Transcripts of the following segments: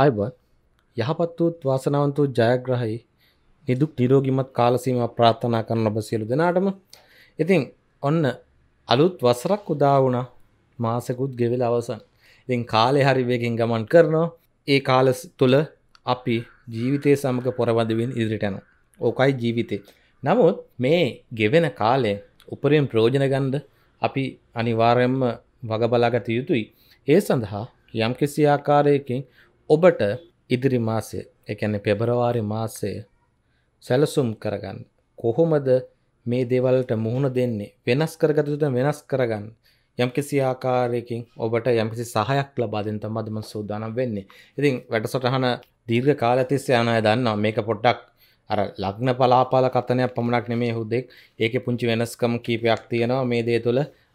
අයබත් යහපත් වූත් වාසනාවන්තූ ජයග්‍රහයි නිදුක් නිරෝගිමත් කාලසීම ප්‍රාර්ථනා කරන ඔබ සියලු දෙනාටම ඉතින් ඔන්න අලුත් වසරක් උදා වුණා මාසකුත් ගෙවිල අවසන් ඉතින් කාලෙ හරි වේගෙන් ගමන් කරනවා ඒ කාල තුළ අපි ජීවිතය සමඟ පොරවදවෙන් ඉදිරිටන ඕකයි ජීවිතය නමුත් මේ ගෙවෙන කාලය උපරෙන් ප්‍රෝජන ගන්ඩ අපි අනිවාරයෙන්ම වගබලාගත යුතුයි ඒ සඳහා යම් කිසි ආකාරයකින් ඔබට ඉදිරි මාසය එකන පෙබරවාරි මාසය සැලසුම් කරගන්න කොහොමද මේ දේවල්ට මුහුණ දෙන්නේ වෙනස් කරගතුට වෙනස් කරගන්න යම්කිසි ආකාරයකින් ඔබට යම්කිසි සහයක් ලබාදෙන් තමදම සූදානම් වෙන්නේ ඉතින් වැටසටහන දීර්ඝ කාලතිස්සේ යනය දන්නවා මේක පොඩ්ඩක් අර ලග්න පලාපාල කතනයක් පමණක් නෙමේ හුදෙක් ඒක පුංචි වෙනස්කම් කීපයක් තියෙනවා මේ දේ තුළ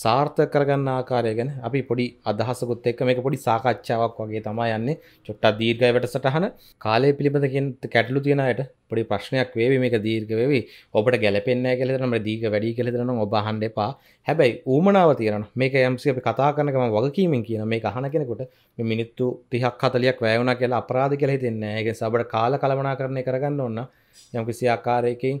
සාර්ථක කරගන්න ආකාරය ගැන අපි පොඩි අදහසකුත් එක්ක මේක පොඩි සාකච්ඡාවක් වගේ තමයි යන්නේ චොට්ටක් දීර්ඝයි වැඩසටහන කාලය පිළිබඳ කියන කැටලු තියෙන අයට පොඩි ප්‍රශ්නයක් වේවි මේක දීර්ඝ වේවි ඔබට ගැලපෙන්නේ නැහැ කියලා දෙනවා දීර්ඝ වැඩි කියලා දෙනවා ඔබ අහන්න එපා හැබැයි ඌමනාව තියෙනවා මේක යම්සි අපි කතා කරනකම වගකීමෙන් කියන මේක අහන කෙනෙකුට මේ මිනිත්තු 30ක් 40ක් වැය වුණා කියලා අපරාධ කියලා හිතෙන්නේ නැහැ ඒක නිසා ඔබට කාල කලමනාකරණය කරගන්න ඕන යම්කිසි ආකාරයකින්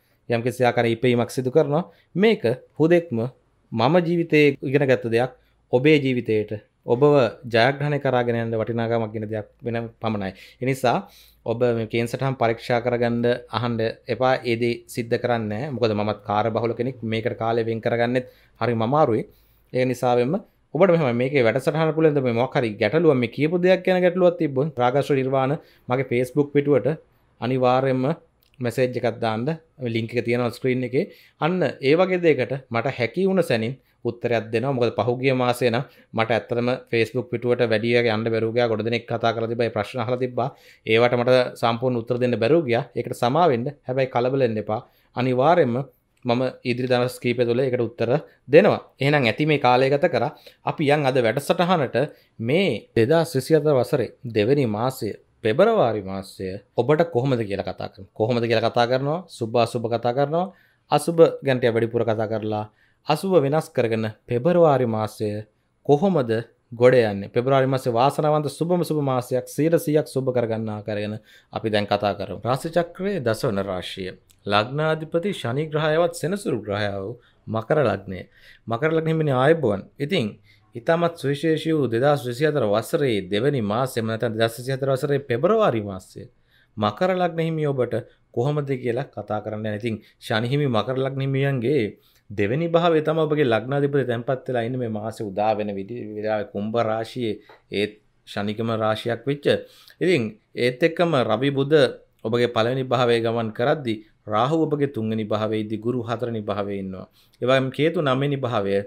යම් කිසියාකර ඉපීමක් සිදු කරනවා මේක හුදෙක්ම මම ජීවිතයේ ඉගෙන ගත්ත දෙයක් ඔබේ ජීවිතයට ඔබව ජයග්‍රහණය කරාගෙන යන්න වටිනාකමක් ගෙන දෙයක් වෙන පමණයි. එනිසා ඔබ මේකෙන් සටහන් පරීක්ෂා කරගන්න අහන්ඩ එපා ඒදේ සිද්ධ කරන්න මොකද මත් කාර බහුල කෙනෙක් මේකට කාලය වෙන් කරගන්නෙත් හරි මමාරුයි ඒ නිසාවෙන්ම ඔබට මෙම මේක වැටසටහන පුලද මේ මොකරි ගැටලුව මේ කියපු දෙයක් ගැන ගැටලුවත් තිබ රාගශ නිර්වාණ මගේ පේස්බුක් පිටුවට අනිවාරයෙන්ම මැසේජ් එකත්දාන්න ලිංක තියෙන ස්ක්‍රීන් එක අන්න ඒවගේ දෙකට මට හැකි වුණ සැනින් උත්තරයක් දෙෙන මොකද පහුගිය මාසේන මට ඇත්තම ෆස්බුක් පිටුවට වැඩිය ගන්න බැරුග ගොඩ දෙනෙක් කතා කර තිබයි ප්‍රශ්නහල තිබා ඒවට මට සම්පූර්ණ උත්තර දෙන්න බැරුගිය එකට සමාවෙන්ඩ හැබැයි කලබලෙන් එපා අනිවාරෙන්ම මම ඉදිරි දනස් කීප තුළ එකට උත්තර දෙනවා එහනම් ඇති මේ කාලයගත කර අපි යන් අද වැඩසටහනට මේ දෙදා ශිසිත වසරේ දෙවැනි මාසය පෙබරවාරි මාස්සය ඔබට කොහොමද කියලා කතා කරන කොහොමද කියලා කතා කරනවා සුබා සුභ කතා කරනවා අසුභ ගැන්ටය වැඩිපුර කතා කරලා අසුභ වෙනස් කරගන්න පෙබරවාරි මාසය කොහොමද ගොඩයන්න පෙබරවාරි මාස වාසනාවන්ත සුබම සුබ මාසයක් සීර සියක් සුබ කරගන්නා කරගෙන අපි දැන් කතා කරමු රාශි චක්‍රයේ දසවන රාශිය ලග්නාධිපති ශනි ග්‍රහයවත් සෙනසුරු ග්‍රහයව මකර ලග්නය මකර ලග්නෙ මෙනි ආයබුවන් ඉතින් ඉතාමත් සුවිශේෂී වූ දෙදස් විසිහතර වසරේ දෙවැනි මාසෙම නැතන් දස්සසිහතර වසරේ පෙබරවාරි මාස්සය මකරලක් නහිමි ඔබට කොහොමද කියලා කතා කරන්න ඇතින් ශනිහිමි මකරලක් නිමියන්ගේ දෙවැනි භාව තම ඔබගේ ලක්නාධිපති තැන්පත්වෙලා ඉන්න මේ මාස උදා වෙන විඩාව කුම්ඹ රාශයේ ඒත් ශනිකම රාශයක් වෙච්ච ඉතින් ඒත් එක්කම රවි බුද ඔබගේ පලනි භාවය ගමන් කරද්දි රාහු ඔබගේ තුන්ගනි භාවේදි ගුරු හතරනි භාවය ඉන්නවා ඒවම් කේතු නම්මනි භාවය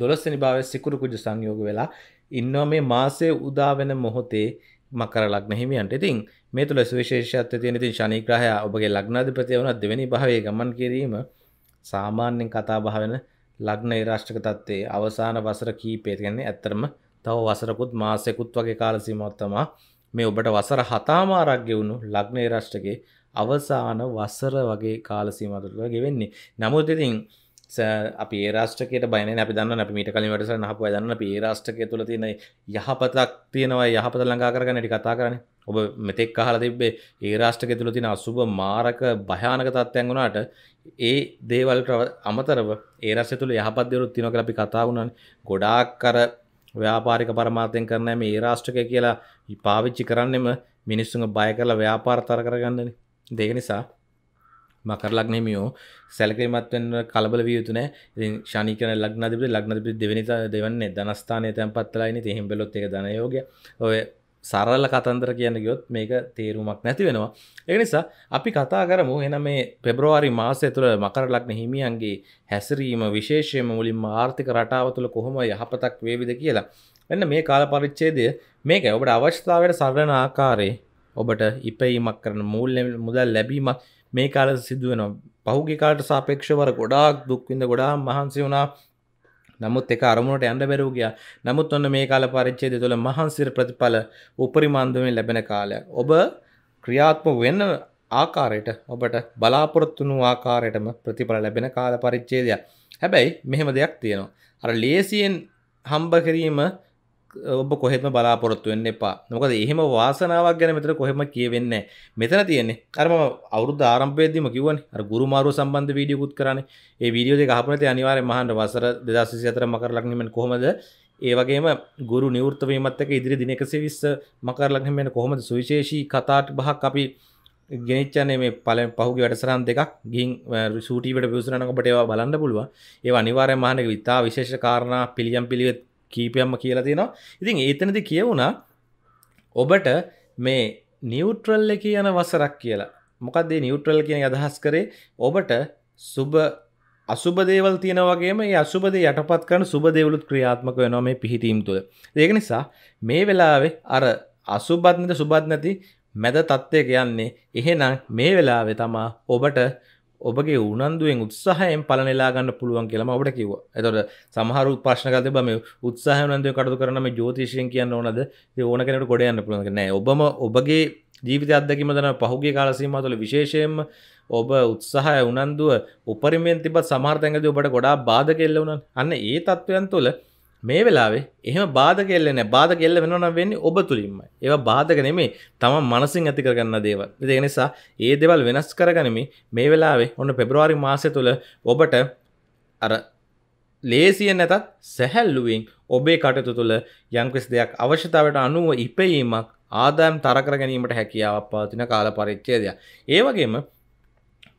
දොළස්සනි භාව සිකුරු කුජ සංයෝග වෙලා ඉන්නවා මේ මාසය උදාවෙන මොහොතේ මකර ලග්න හිමියන්ට. ඉතින් මේ තුල සුවිශේෂත්වය තියෙන ඉතින් ශනි ග්‍රහය ඔබගේ ලග්නාධිපති වුණා දෙවෙනි භාවයේ ගමන් කිරීම සාමාන්‍යයෙන් කතා බහ වෙන ලග්න ඒරාෂ්ටක තත්ත්වයේ අවසාන වසර කීපය කියන්නේ ඇත්තරම තව වසරකුත් මාසයකුත් වගේ කාල සීමාවක් තමයි මේ ඔබට වසර හතාමාරක් ගෙවුණු ලග්න ඒරාෂ්ටකේ අවසාන වසර වගේ කාල සීමාව තුළ ගෙවෙන්නේ. නමුත් ඉතින් අපි රාෂ්ටකයට බයන අපි දන්න අපි මිට කලින් වැටස නහපුව දන්න පේ රාෂ්ටකය තුළ තියෙන යහපතක් තියෙනවා යහපත ලඟා කරග නටි කතා කරන ඔබ මෙතෙක් අහල තිබේ ඒ රාෂ්ටකය තුළ තින අසුභ මාරක භයානක තත්ත්යන් වුණාට ඒ දේවල් අමතරව ඒරස තුළ යහපත් දෙවරුත් තිනො කලපි කතා වුණන් ගොඩාක් කර ව්‍යාපාරික පරමාතයෙන් කරන මේ රාෂ්ටකය කියලා පාවිච්චි කරන්නෙම මිනිස්සුන් බය කරලා ව්‍යාපාර තර කරගන්නන දෙක නිසා මකරලක් නෙමියෝ සැලකීමත් වෙන්න කලබල විය යුතු නෑ ඉතින් ශනි කරන ලග්න අධිපති ලග්න අධිපති දෙවෙනි දෙවන්නේ ධනස්ථානයේ තැන්පත් වෙලා ඉන්නේ ඉතින් බැලුවොත් ඒක ධන යෝගය ඔය සරල කතන්දර කියන්න ගියොත් මේක තේරුමක් නැති වෙනවා. ඒ නිසා අපි කතා කරමු එහෙනම් මේ පෙබරවාරි මාසය තුළ මකර ලග්න හිමියන්ගේ හැසිරීම විශේෂයෙන්ම මුලින්ම ආර්ථික රටාව තුළ කොහොම යහපතක් වේවිද කියලා. එන්න මේ කාල පරිච්ඡේදය මේක ඔබට අවශ්‍යතාවයට සරලන ආකාරයේ ඔබට ඉපැයීමක් කරන මුල් මුදල් ලැබීමක් මේ කාල සිදුවෙන පහුගේ කාට සාපේක්ෂවර ගොඩාක් දුක්විඳ ගොඩා මහන්සි වුණා නමුත් එක අරමුණට ඇන්ඩ බැරූගිය නමුත් ඔන්න මේ කාල පරිච්චේද තුළ මහන්සිර ප්‍රතිඵල උපරිමාන්දමෙන් ලැබෙන කාලය ඔබ ක්‍රියාත්ම වෙන්න ආකාරයට ඔබට බලාපොරොත්තුනු ආකාරයටම ප්‍රතිඵල ලැබෙන කාල පරිච්චේදයක් හැබැයි මෙහෙම දෙයක් තියෙනවා අර ලේසියෙන් හම්බ කිරීම ඔබ කොහෙම බලාපොරොත්තු වෙන්න එපා මොකද එහෙම වාසනාවක් ගැන මෙතන කොහෙම කියවෙන්නේ මෙතන තියෙන්නේ අර මම අවුරුදු ආරම්භයේදීම කිව්වනේ අර ගුරුමාරුව සම්බන්ධ වීඩියෝකුත් කරානේ ඒ වීඩියෝ දෙක අහපු නැති අනිවාර්යෙන් මහන්න වසර 2024 මකර ලග්නෙම කොහොමද ඒ වගේම ගුරු නිවෘත්ත වීමත් එක්ක ඉදිරි දින 120 මකර ලග්නෙම කොහොමද සුවිශේෂී කතා බහක් අපි ගෙනනිච්චන්නේ මේ පල පහුගේ වැඩසරන් දෙකක් ගින් සූටීවට පිසරනක පට ඒවා බලන්න පුළුව ඒ අනිවාරය මහනක විතා විශේෂ කාරණ පිළියම් පිළිවෙත් කීපයම්ම කියලා තියෙනවා ඉතින් ඒතනති කියවුණා ඔබට මේ නිියවට්‍රල්ල කියන වසරක් කියලා මොකක්දේ නිියවට්‍රල් කියන අදහස් කරේ ඔබට සුබ අසුබ දේවල් තියෙන වගේම ඒ අසුබද යටපත් කරන සුබ දේවලුත් ක්‍රියාත්මක වෙනවා මේ පිහිටීම් තුළ ඒක නිසා මේ වෙලාවේ අර අසුබත් නැති සුබත් නැති මැද තත්ත්වයක යන්නේ එහෙනම් මේ වෙලාවේ තමා ඔබට ඔබගේ උනන්දුවෙන් උත්සාහයෙන් පලනෙලා ගන්න පුළුවන් කියලම ඔබට කිව්වා. එතකොට සමහර ප්‍රශ්නකල්ද බම උත්සාහය උනන්දුවෙන් කටයුතු කරන මේ ජ්‍යොතිෂයෙන් කියන්න ඕනද? ඒ ඕන කෙනෙකුට ගොඩ යන්න පුළුවන් නෑ. ඔබම ඔබගේ ජීවිත අත්දැකීම දන පහුගිය කාල සීමාව තුළ විශේෂයෙන්ම ඔබ උත්සාහය උනන්දුව උපරිමයෙන් තිබත් සමහර තැන්කදී ඔබට ගොඩාක් බාධක එල්ල වුණා. අන්න ඒ තත්වයන් තුළ මේ වෙලාවේ එහෙම බාධ කෙල්ලන බාධ කෙල්ල වෙනවන වෙන්නේ ඔබ තුළින්ම ඒවා බාධක නෙමේ තම මනසින් ඇති කරගන්න දේවල් ඒ නිසා ඒ දෙවල් වෙනස් කරගනිමි මේ වෙලාවේ ඔන්න පෙබරවාරි මාසය තුළ ඔබට අර ලේසියෙන් නැතත් සැහැල්ලුවෙන් ඔබේ කටයුතු තුළ යංකිස් දෙයක් අවශ්‍යතාවට අනුව ඉපයීමක් ආදායම් තරකර ගැනීමට හැකියාවක් පවතින කාල පරිච්ඡේදය ඒ වගේම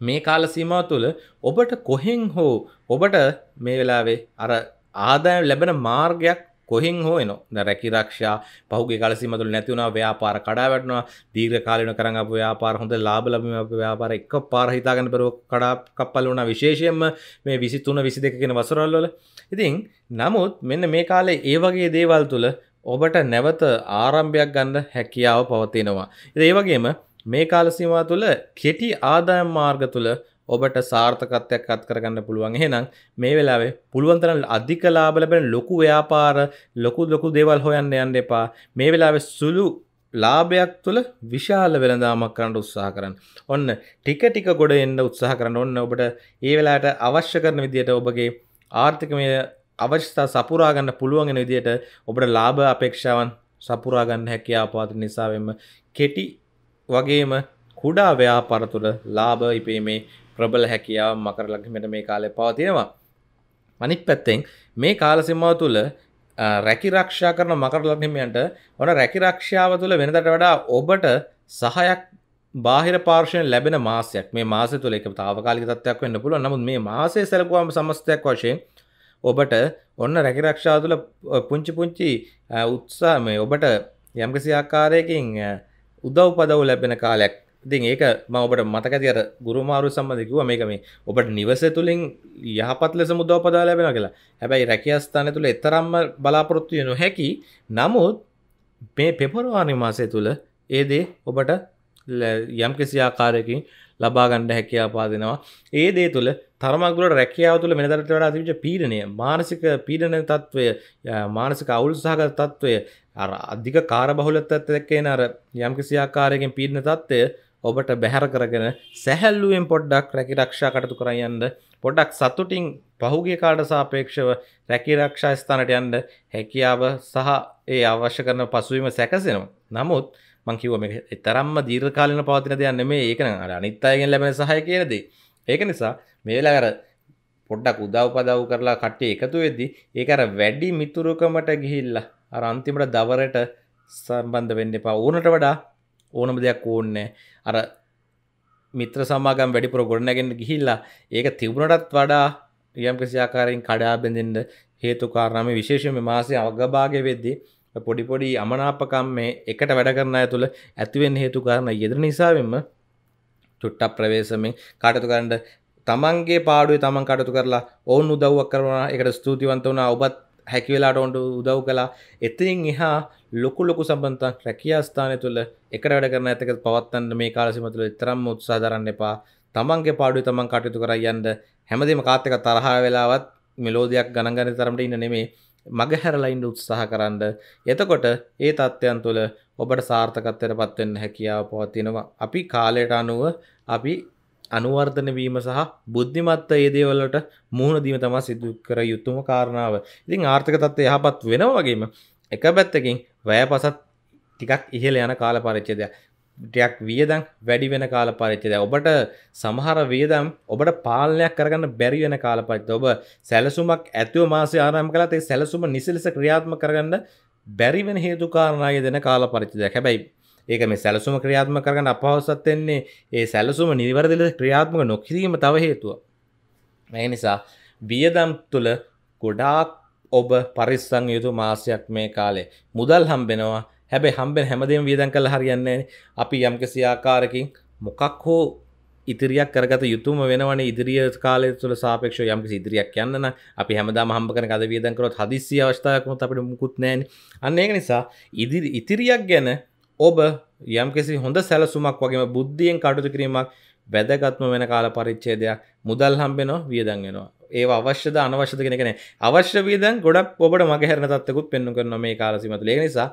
මේ කාල සීමාව තුළ ඔබට කොහෙන් හෝ ඔබට මේ වෙලාවේ අර ආදායම් ලැබෙන මාර්ගයක් කොහෙන් හෝ එනවා. දැන් රැකිරක්ෂා පහුගිය කාල සීමාව තුළ නැති වුණා ව්‍යාපාර කඩා වැටෙනවා. දීර්ඝ කාලීන කරන් අපේ ව්‍යාපාර හොඳ ලාභ ලැබීම අපේ ව්‍යාපාර එකපාර හිතා ගන්න බැරුව කඩා කප්පල් වුණා විශේෂයෙන්ම මේ 23 22 කියන වසරවල වල. ඉතින් නමුත් මෙන්න මේ කාලේ ඒ වගේ දේවල් තුළ ඔබට නැවත ආරම්භයක් ගන්න හැකියාව පවතිනවා. ඉතින් ඒ වගේම මේ කාල සීමාව තුළ කෙටි ආදායම් මාර්ග තුළ ඔබට සාර්ථකත්වයක් අත් කරගන්න පුළුවන් එහෙනම් මේ වෙලාවේ පුළුවන් තරම් අධික ලාභ ලැබෙන ලොකු ව්‍යාපාර ලොකු ලොකු දේවල් හොයන්න යන්න එපා මේ වෙලාවේ සුළු ලාභයක් තුළ විශාල වෙළඳාමක් කරන්න උත්සාහ කරන්න. ඔන්න ටික ටික ගොඩ එන්න උත්සාහ කරන්න. ඔන්න ඔබට ඒ වෙලාවට අවශ්‍ය කරන විදිහට ඔබගේ ආර්ථිකමය අවශ්‍යතා සපුරා ගන්න පුළුවන් වෙන විදිහට ඔබට ලාභ අපේක්ෂාවන් සපුරා ගන්න හැකියාව පවතින නිසා වෙන්න කෙටි වගේම කුඩා ව්‍යාපාර තුළ ලාභ ඉපීමේ ප්‍රබල හැකියාව මකර ලක්ෂමට මේ කාලය පවතිනවා මනික් පැත්තෙන් මේ කාලසිම්මාව තුළ රැකිරක්ෂා කරන මකර ලක්නිමයන්ට ඕන රැකිරක්ෂාව තුළ වෙනදට වඩා ඔබට සහයක් බාහිර පාර්ශයෙන් ලැබෙන මාසයක් මේ මාස තුළ එක තාවකාලික තත්වයක් වෙන්න පුළුව නමුත් මේ මාසේ සැලකුවම සමස්තයක් වශයෙන් ඔබට ඔන්න රැකිරක්ෂා තුළ පුංචි පුංචි උත්සා මේ ඔබට යම්කිසි ආකාරයකින් උදව් පදව් ලැබෙන කාලයක් ඉතින් ඒක ම ඔබට මතකති අර ගුරුමාරු සම්බඳකිව මේක මේ ඔබට නිවස තුළින් යහපත් ලෙස මුදව පදා ලැබෙන කියලා හැබැයි රැකියස්ථාන තුළ එතරම්ම බලාපොරොත්තුය නොහැකි නමුත් මේ පෙපරවානි මාසය තුළ ඒදේ ඔබට යම් කිසි ආකාරයකින් ලබාගණ්ඩ හැකියාපාදෙනවා ඒ දේ තුළ තරමගුලට රැකියාව තුළ මෙදරට වඩා තිවිච පීඩනය මානසික පීඩන තත්ත්වය මානසික අවුල්සාහක තත්ත්වය අර අධික කාර බහුලත් ඇත්තැක්කේ නර යම් කිසි ආකාරයකින් පීඩන තත්ත්වය ඔබට බැහැර කරගෙන සැහැල්ලුවෙන් පොඩ්ඩක් රැකි රක්ෂා කටතු කරයන්ද පොඩක් සතුටින් පහුගේ කාඩ සාපේක්ෂව රැකි රක්ෂා ස්ථානට යන්ඩ හැකියාව සහ ඒ අවශ්‍ය කරන පසුවීම සැකසෙනවා. නමුත් මංකිව තරම්ම දීර්කාලන පවතින දෙයන්න මේ ඒකන අර අනිත්තායගෙන් ලැබෙන සහය කියනදී. ඒක නිසා මේලා අර පොඩ්ඩක් උදව්පදව් කරලා කට්ටේ එකතු වෙද්දි ඒක අර වැඩි මිතුරුකමට ගිහිල්ලා අර අන්තිමට දවරට සම්බන්ධ වෙන්න එපා ඕනට වඩා ඕනම දෙයක් ඕන්නෑ අර මිත්‍ර සමාගම් වැඩිපුර ගොඩනැගෙන් ගිහිල්ලා ඒක තිබුණටත් වඩා යම් කිසිආකාරයෙන් කඩා බැඳෙන්ට හේතු කාරණම විශේෂම මාසය අවගභාගය වෙද්දී පොඩිපොඩි අමනාපකම් මේ එකට වැඩ කරන අය තුළ ඇතිවෙන් හේතු කාරණ යෙදර නිසාවෙන්ම චුට්ටක් ප්‍රවේශමෙන් කටතු කරන්න තමන්ගේ පාඩුවේ තමන් කටතු කරලා ඔවුන් උදව්වක් කරන එකට ස්තුතිවන්ත වුණ ඔබත් හැකිවෙලාට ඔන්ට උදව් කලා එතින් එහා ලොකු ලොකු සම්බන්තන් රැකියා ස්ථානය තුළ එකට වැඩ කරන ඇතක පවත්තන්න මේ කාලසිමතුළ තරම් උත්සාධරන්න එපා තමන්ගේ පාඩු තමන් කටයුතු කර යන්න හැමදම කාත්තක තරහා වෙලාවත් මෙලෝදයක් ගණගන තරමට ඉන්න නෙමේ මගහැරලයින්ඩ උත්සාහ කරන්න එතකොට ඒ තත්ත්වයන් තුළ ඔබට සාර්ථකත්වයට පත්වෙන්න හැකියාව පවතිනවා අපි කාලයට අනුව අපි අනුවර්ධන වීම සහ බුද්ධිමත්ත ඒදේවලට මුහුණදීම තමා සිදු කර යුතුම කාරණාව ඉතින් ආර්ථික තත්ත්වය යහපත් වෙනවගේම එක පැත්තකින් වැයපසත් ටිකක් ඉහළ යන කාල පරිච්චදයක් ටයක් වියදං වැඩි වෙන කාල පරිච්චදය ඔබට සමහර වියදම් ඔබට පාලනයක් කරගන්න බැරි වෙන කාල පරිච්ච ඔබ සැලසුමක් ඇතුව මාසය ආරම් කලත් ඒ සැලසුම නිසිලෙස ක්‍රියාත්ම කරගන්න බැරිවෙන හේතු කාරණය දෙන කාල පරිච්චදයක් හැබැයි ඒක මේ සැලසුම ක්‍රියාත්ම කරගන්න අපහවසත් වෙන්නේ ඒ සැලසුම නිවැරදිල ක්‍රියාත්මක නොකිරීම තව හේතුව. මේ නිසා වියදම් තුළ ගොඩාක් ඔබ පරිස්සං යුතු මාසයක් මේ කාලේ මුදල් හම්බෙනවා හැබැයි හම්බෙන් හැමදේම වියදම් කළා හරියන්නේ අපි යම්කිසි ආකාරකින් මොකක් හෝ ඉදිරියක් කරගත යුතුම වෙනවන ඉදිරිය කාලය තුළ සාපක්ෂ යම් ඉදිරියක් යන්න අපි හැමදාම හම්බකන අද වියදන් කරොත් හදිසි අවස්ථාවකම අපිට මුකුත් නෑන අන්න ඒක නිසා ඉදිරි ඉතිරියක් ගැන ඔබ යම්කිසි හොඳ සැලසුමක් වගේම බුද්ධියෙන් කටයුතු කිරීමක් වැදගත්ම වෙන කාල පරිච්ඡේදයක් මුදල් හම්බෙනවා වියදම් වෙනවා ඒ අවශ්‍යද අනවශ්‍යද කියන එක නේ අවශ්‍ය වියදම් ගොඩක් ඔබට මගහැරෙන තත්ත්වකුත් පෙන්වන්න කරනවා මේ කාල සීමාව තුළ ඒ නිසා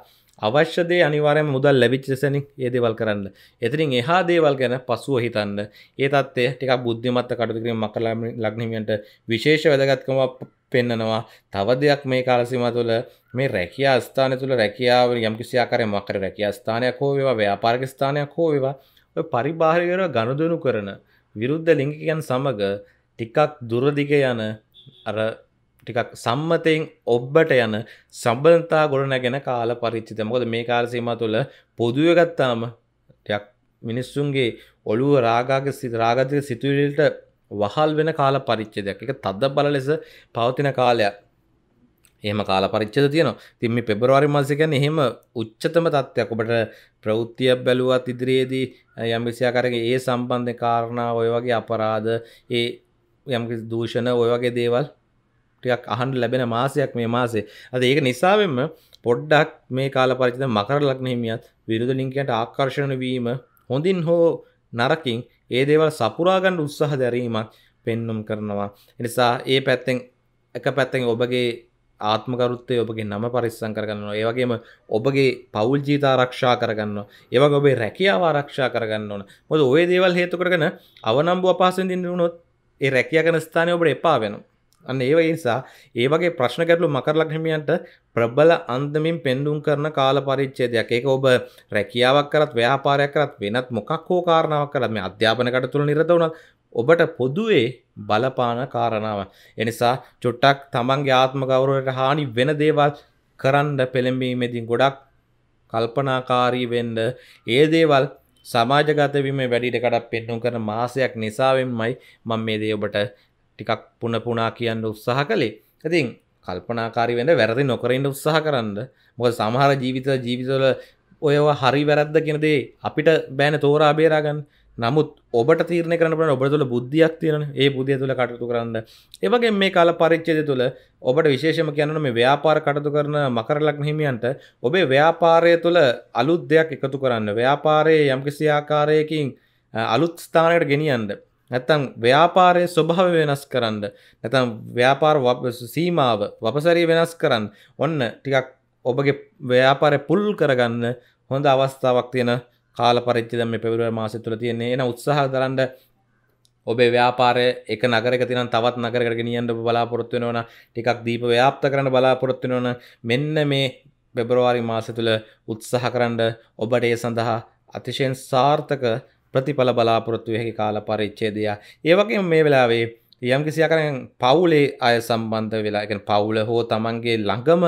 අවශ්‍ය දේ අනිවාර්යයෙන්ම මුදල් ලැබිච්ච සෙනින් ඒ දේවල් කරන්න. එතනින් එහා දේවල් ගැන පසුව හිතන්න. ඒ தත්ත්වය ටිකක් බුද්ධිමත්ව කටයුතු කිරීම මකලා ලග්න හිමියන්ට විශේෂ වැදගත්කමක් පෙන්නනවා තව දෙයක් මේ කාලසීම තුළ මේ රැකියා ස්ථානය තුළ රැකියාව යම්කිසි ආකාරයෙන් මොකක් හරි රැකියා ස්ථානයක් හෝ වේවා ව්‍යාපාරික ස්ථානයක් හෝ වේවා ඔය පරිබාහිරව ගනුදෙනු කරන විරුද්ධ ලිංගිකයන් සමග ටිකක් දුරදිග යන අර ටිකක් සම්මතයෙන් ඔබ්බට යන සම්බන්ධතා ගොඩනැගෙන කාල පරිච්චිත මොකද මේ කාල සීමා තුළ පොදුවේ ගත්තාම ටිකක් මිනිස්සුන්ගේ ඔළුව රාගාගේ රාගාතික සිතුවිලිට වහල් වෙන කාල පරිච්චදයක් එක තද බල ලෙස පවතින කාලයක් එහම කාල පරිච්චද තියන තින්ම පෙබරවාරි මල්සිකැන එහෙම උච්චතම තත්ත්යක් ඔබට ප්‍රෞතිය බැලුවත් ඉදිරියේදී යම්බිසියාකරගේ ඒ සම්බන්ධ කාරණා ඔය වගේ අපරාධ ඒ යම් දූෂණ ඔය වගේ දේවල් ටියක් අහන්ඩ ලැබෙන මාසයක් මේ මාසේ අද ඒක නිසාවෙන්ම පොඩ්ඩක් මේ කාල පරිචිත මකර ලක්නහිමියත් විරුද ලිංකයට ආකර්ශණ වීම හොඳින් හෝ නරකින් ඒ දේවල් සපුරාගණ්ඩ උත්සාහ දැරීමක් පෙන්නුම් කරනවා. එනිසා ඒ පැත්තෙන් එක පැත්තෙන් ඔබගේ ආත්මකරුත්තේ ඔබගේ නම පරිස්සං කරගන්නවා ඒවගේම ඔබගේ පවුල් ජීත ආරක්ෂා කරගන්න ඒව ඔබේ රැකියාව ආරක්ෂා කරගන්න ඕන මොද ඔය දේවල් හේතු කරගෙන අවනම්බු අපාසෙන් දින්නවුණොත් ඒ රැකිය කන ස්ථානය ඔබට එපා වෙනවා අන්න ඒව නිසා ඒ වගේ ප්‍රශ්න ගැටලු මකර ලග්නමියන්ට ප්‍රබල අන්දමින් පෙන්ඩුම් කරන කාල පරිච්ඡේදයක්. ඒක ඔබ රැකියාවක් කරත් ව්‍යාපාරයක් කරත් වෙනත් මොකක් හෝ කාරණාවක් කරලා මේ අධ්‍යාපන කටයුතු නිරත වුණත් ඔබට පොදුවේ බලපාන කාරණාව. ඒ නිසා චොට්ටක් තමන්ගේ ආත්ම ගෞරවයට හානි වෙන දේවල් කරන්න පෙළඹීමේදී ගොඩක් කල්පනාකාරී වෙන්න ඒ දේවල් සමාජගත වීම වැඩිට කඩක් පෙන්නුම් කරන මාසයක් නිසාවෙන්මයි මම මේ දේ ඔබට ටිකක් පුන පුනා කියන්න උත්සාහ කළේ ඇතින් කල්පනාකාරි වෙන වැරදි නොකරන්න උත්සාහ කරන්න මොක සමහර ජීවිත ජීවිතවල ඔයවා හරි වැරද්ද කෙනදේ අපිට බෑන තෝරා බේරාගන්න නමුත් ඔබට තීරණ කරන ඔබ තුළ බුද්ධියක් තියෙන ඒ බුද්ධිය තුළ කටයුතු කරන්න ඒවගේ මේ කාල පරිච්චේද තුළ ඔබට විශේෂම කියන්න මේ ව්‍යාපාර කටතු කරන මකරලක් හිමියන්ට ඔබේ ව්‍යාපාරය තුළ අලුත් දෙයක් එකතු කරන්න ව්‍යාපාරයේ යම්කිසි ආකාරයකින් අලුත් ස්ථානයට ගෙනියන්ට නැත්තම් ව්‍යාපාරයේ ස්වභාවය වෙනස් කරන්න නැත්තම් ව්‍යාපාර සීමාව වපසරිය වෙනස් කරන්න ඔන්න ටිකක් ඔබගේ ව්‍යාපාරය පුල් කරගන්න හොඳ අවස්ථාවක් තියෙන කාල පරිච්ඡේදය මේ පෙබරවාරි මාසය තුළ තියෙන්නේ එන උත්සාහ කරන්න ඔබේ ව්‍යාපාරය එක නගරක තිනම් තවත් නගරකට ගෙනියන්න බලාපොරොත්තු වෙනවනම් ටිකක් දීප ව්‍යාප්ත කරන්න බලාපොරොත්තු වෙනවනම් මෙන්න මේ පෙබරවාරි මාසය තුළ උත්සාහ කරන්න ඔබට ඒ සඳහා අතිශයෙන් සාර්ථක ප්‍රතිඵල බලාපොරොත්තු හැකි කාල පරිච්ඡේදය. ඒ වගේම මේ වෙලාවේ යම් කිසි ආකාරයෙන් පවුලේ අය සම්බන්ධ වෙලා, ඒ කියන්නේ පවුල හෝ තමන්ගේ ළඟම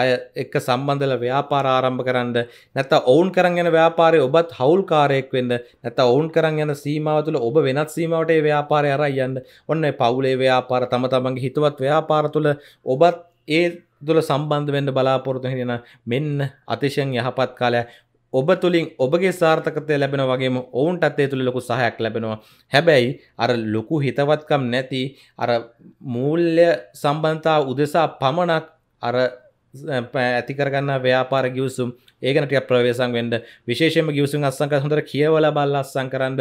අය එක්ක සම්බන්ධල ව්‍යාපාර ආරම්භ කරන්න නැත ඔවුන් කරන් යන ව්‍යාපාරය ඔබත් හවුල්කාරයෙක් වෙන්න නැත ඔවුන් කරන් යන සීමාව තුළ ඔබ වෙනත් සීමාවට ඒ ව්‍යාපාරය අරයි යන්න ඔන්න පවුලේ ව්‍යාපාර තම තමන්ගේ හිතවත් ව්‍යාපාර තුළ ඔබත් ඒ තුළ සම්බන්ධ වෙන්න බලාපොරොත්තු හිටින මෙන්න අතිශයන් යහපත් කාලය ඔබ තුළින් ඔබගේ සාර්ථකතය ලැබෙන වගේම ඔවුන්ටත් ඒ තුළ ලොකු සහයක් ලැබෙනවා හැබැයි අර ලොකු හිතවත්කම් නැති අර මූල්්‍ය සම්බන්තා උදෙසා පමණක් අර ඇතිකරගන්න ව්‍යාපාර ගිවසුම් ඒගනට ප්‍රවේසන් වෙන්ඩ විශේෂම ගිවසුම් අස්සංක හොඳට කියවල බල්ල අස්සං කරන්න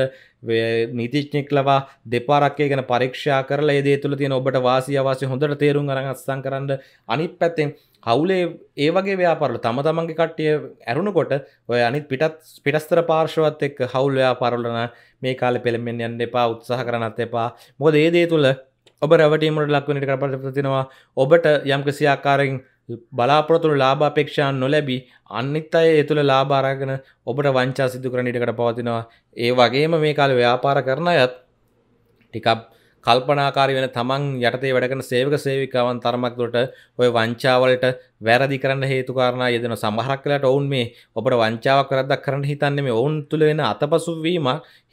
නීතිච්ඥෙක් ලවා දෙපාරක්කේ ගැන පරීක්ෂා කරලා ඒදේ තුළ තියෙන ඔබට වාසිය වාසය හොඳට තේරුම් අරන් අස්සං කරන්න අනිත් පැත්තෙන් කවුලේ ඒ වගේ ව්‍යාපරල තම තමන්ගේ කට්ටිය ඇරුණකොට ඔය අනිත් පිටත් පිටස්තර පාර්ශවත් එක් හවුල් ව්‍යාපරලන මේ කාල පෙළෙමෙන් යන්න එපා උත්සාහ කරනත් එපා මොද ඒ දේ තුළ ඔබ රැවටීමට ලක්වනට කරපතිනවා ඔබට යම්කිසි ආකාරෙන් බලාපොරතුළ ලාභාපේක්ෂාන් නොලැබී අන්නිත් අය එතුළ ලාභාරගෙන ඔබට වංචා සිදු කරණටකට පවතිනවා ඒ වගේම මේ කාල ව්‍යාපාර කරන අයත් ටිකක් කල්පනාකාරී වෙන තමන් යටතේ වැඩකන සේවක සේවිකාවන් තරමක් දොට ඔය වංචාවලට වැරදි කරන්න හේතුකාරණ යෙදෙන සමහරක් වෙලාට ඔවුන් මේ ඔබට වංචාවක් වැරද්දක් කරන්න හිතන්නේ මේ ඔවුන් තුල වෙන අතපසුවීම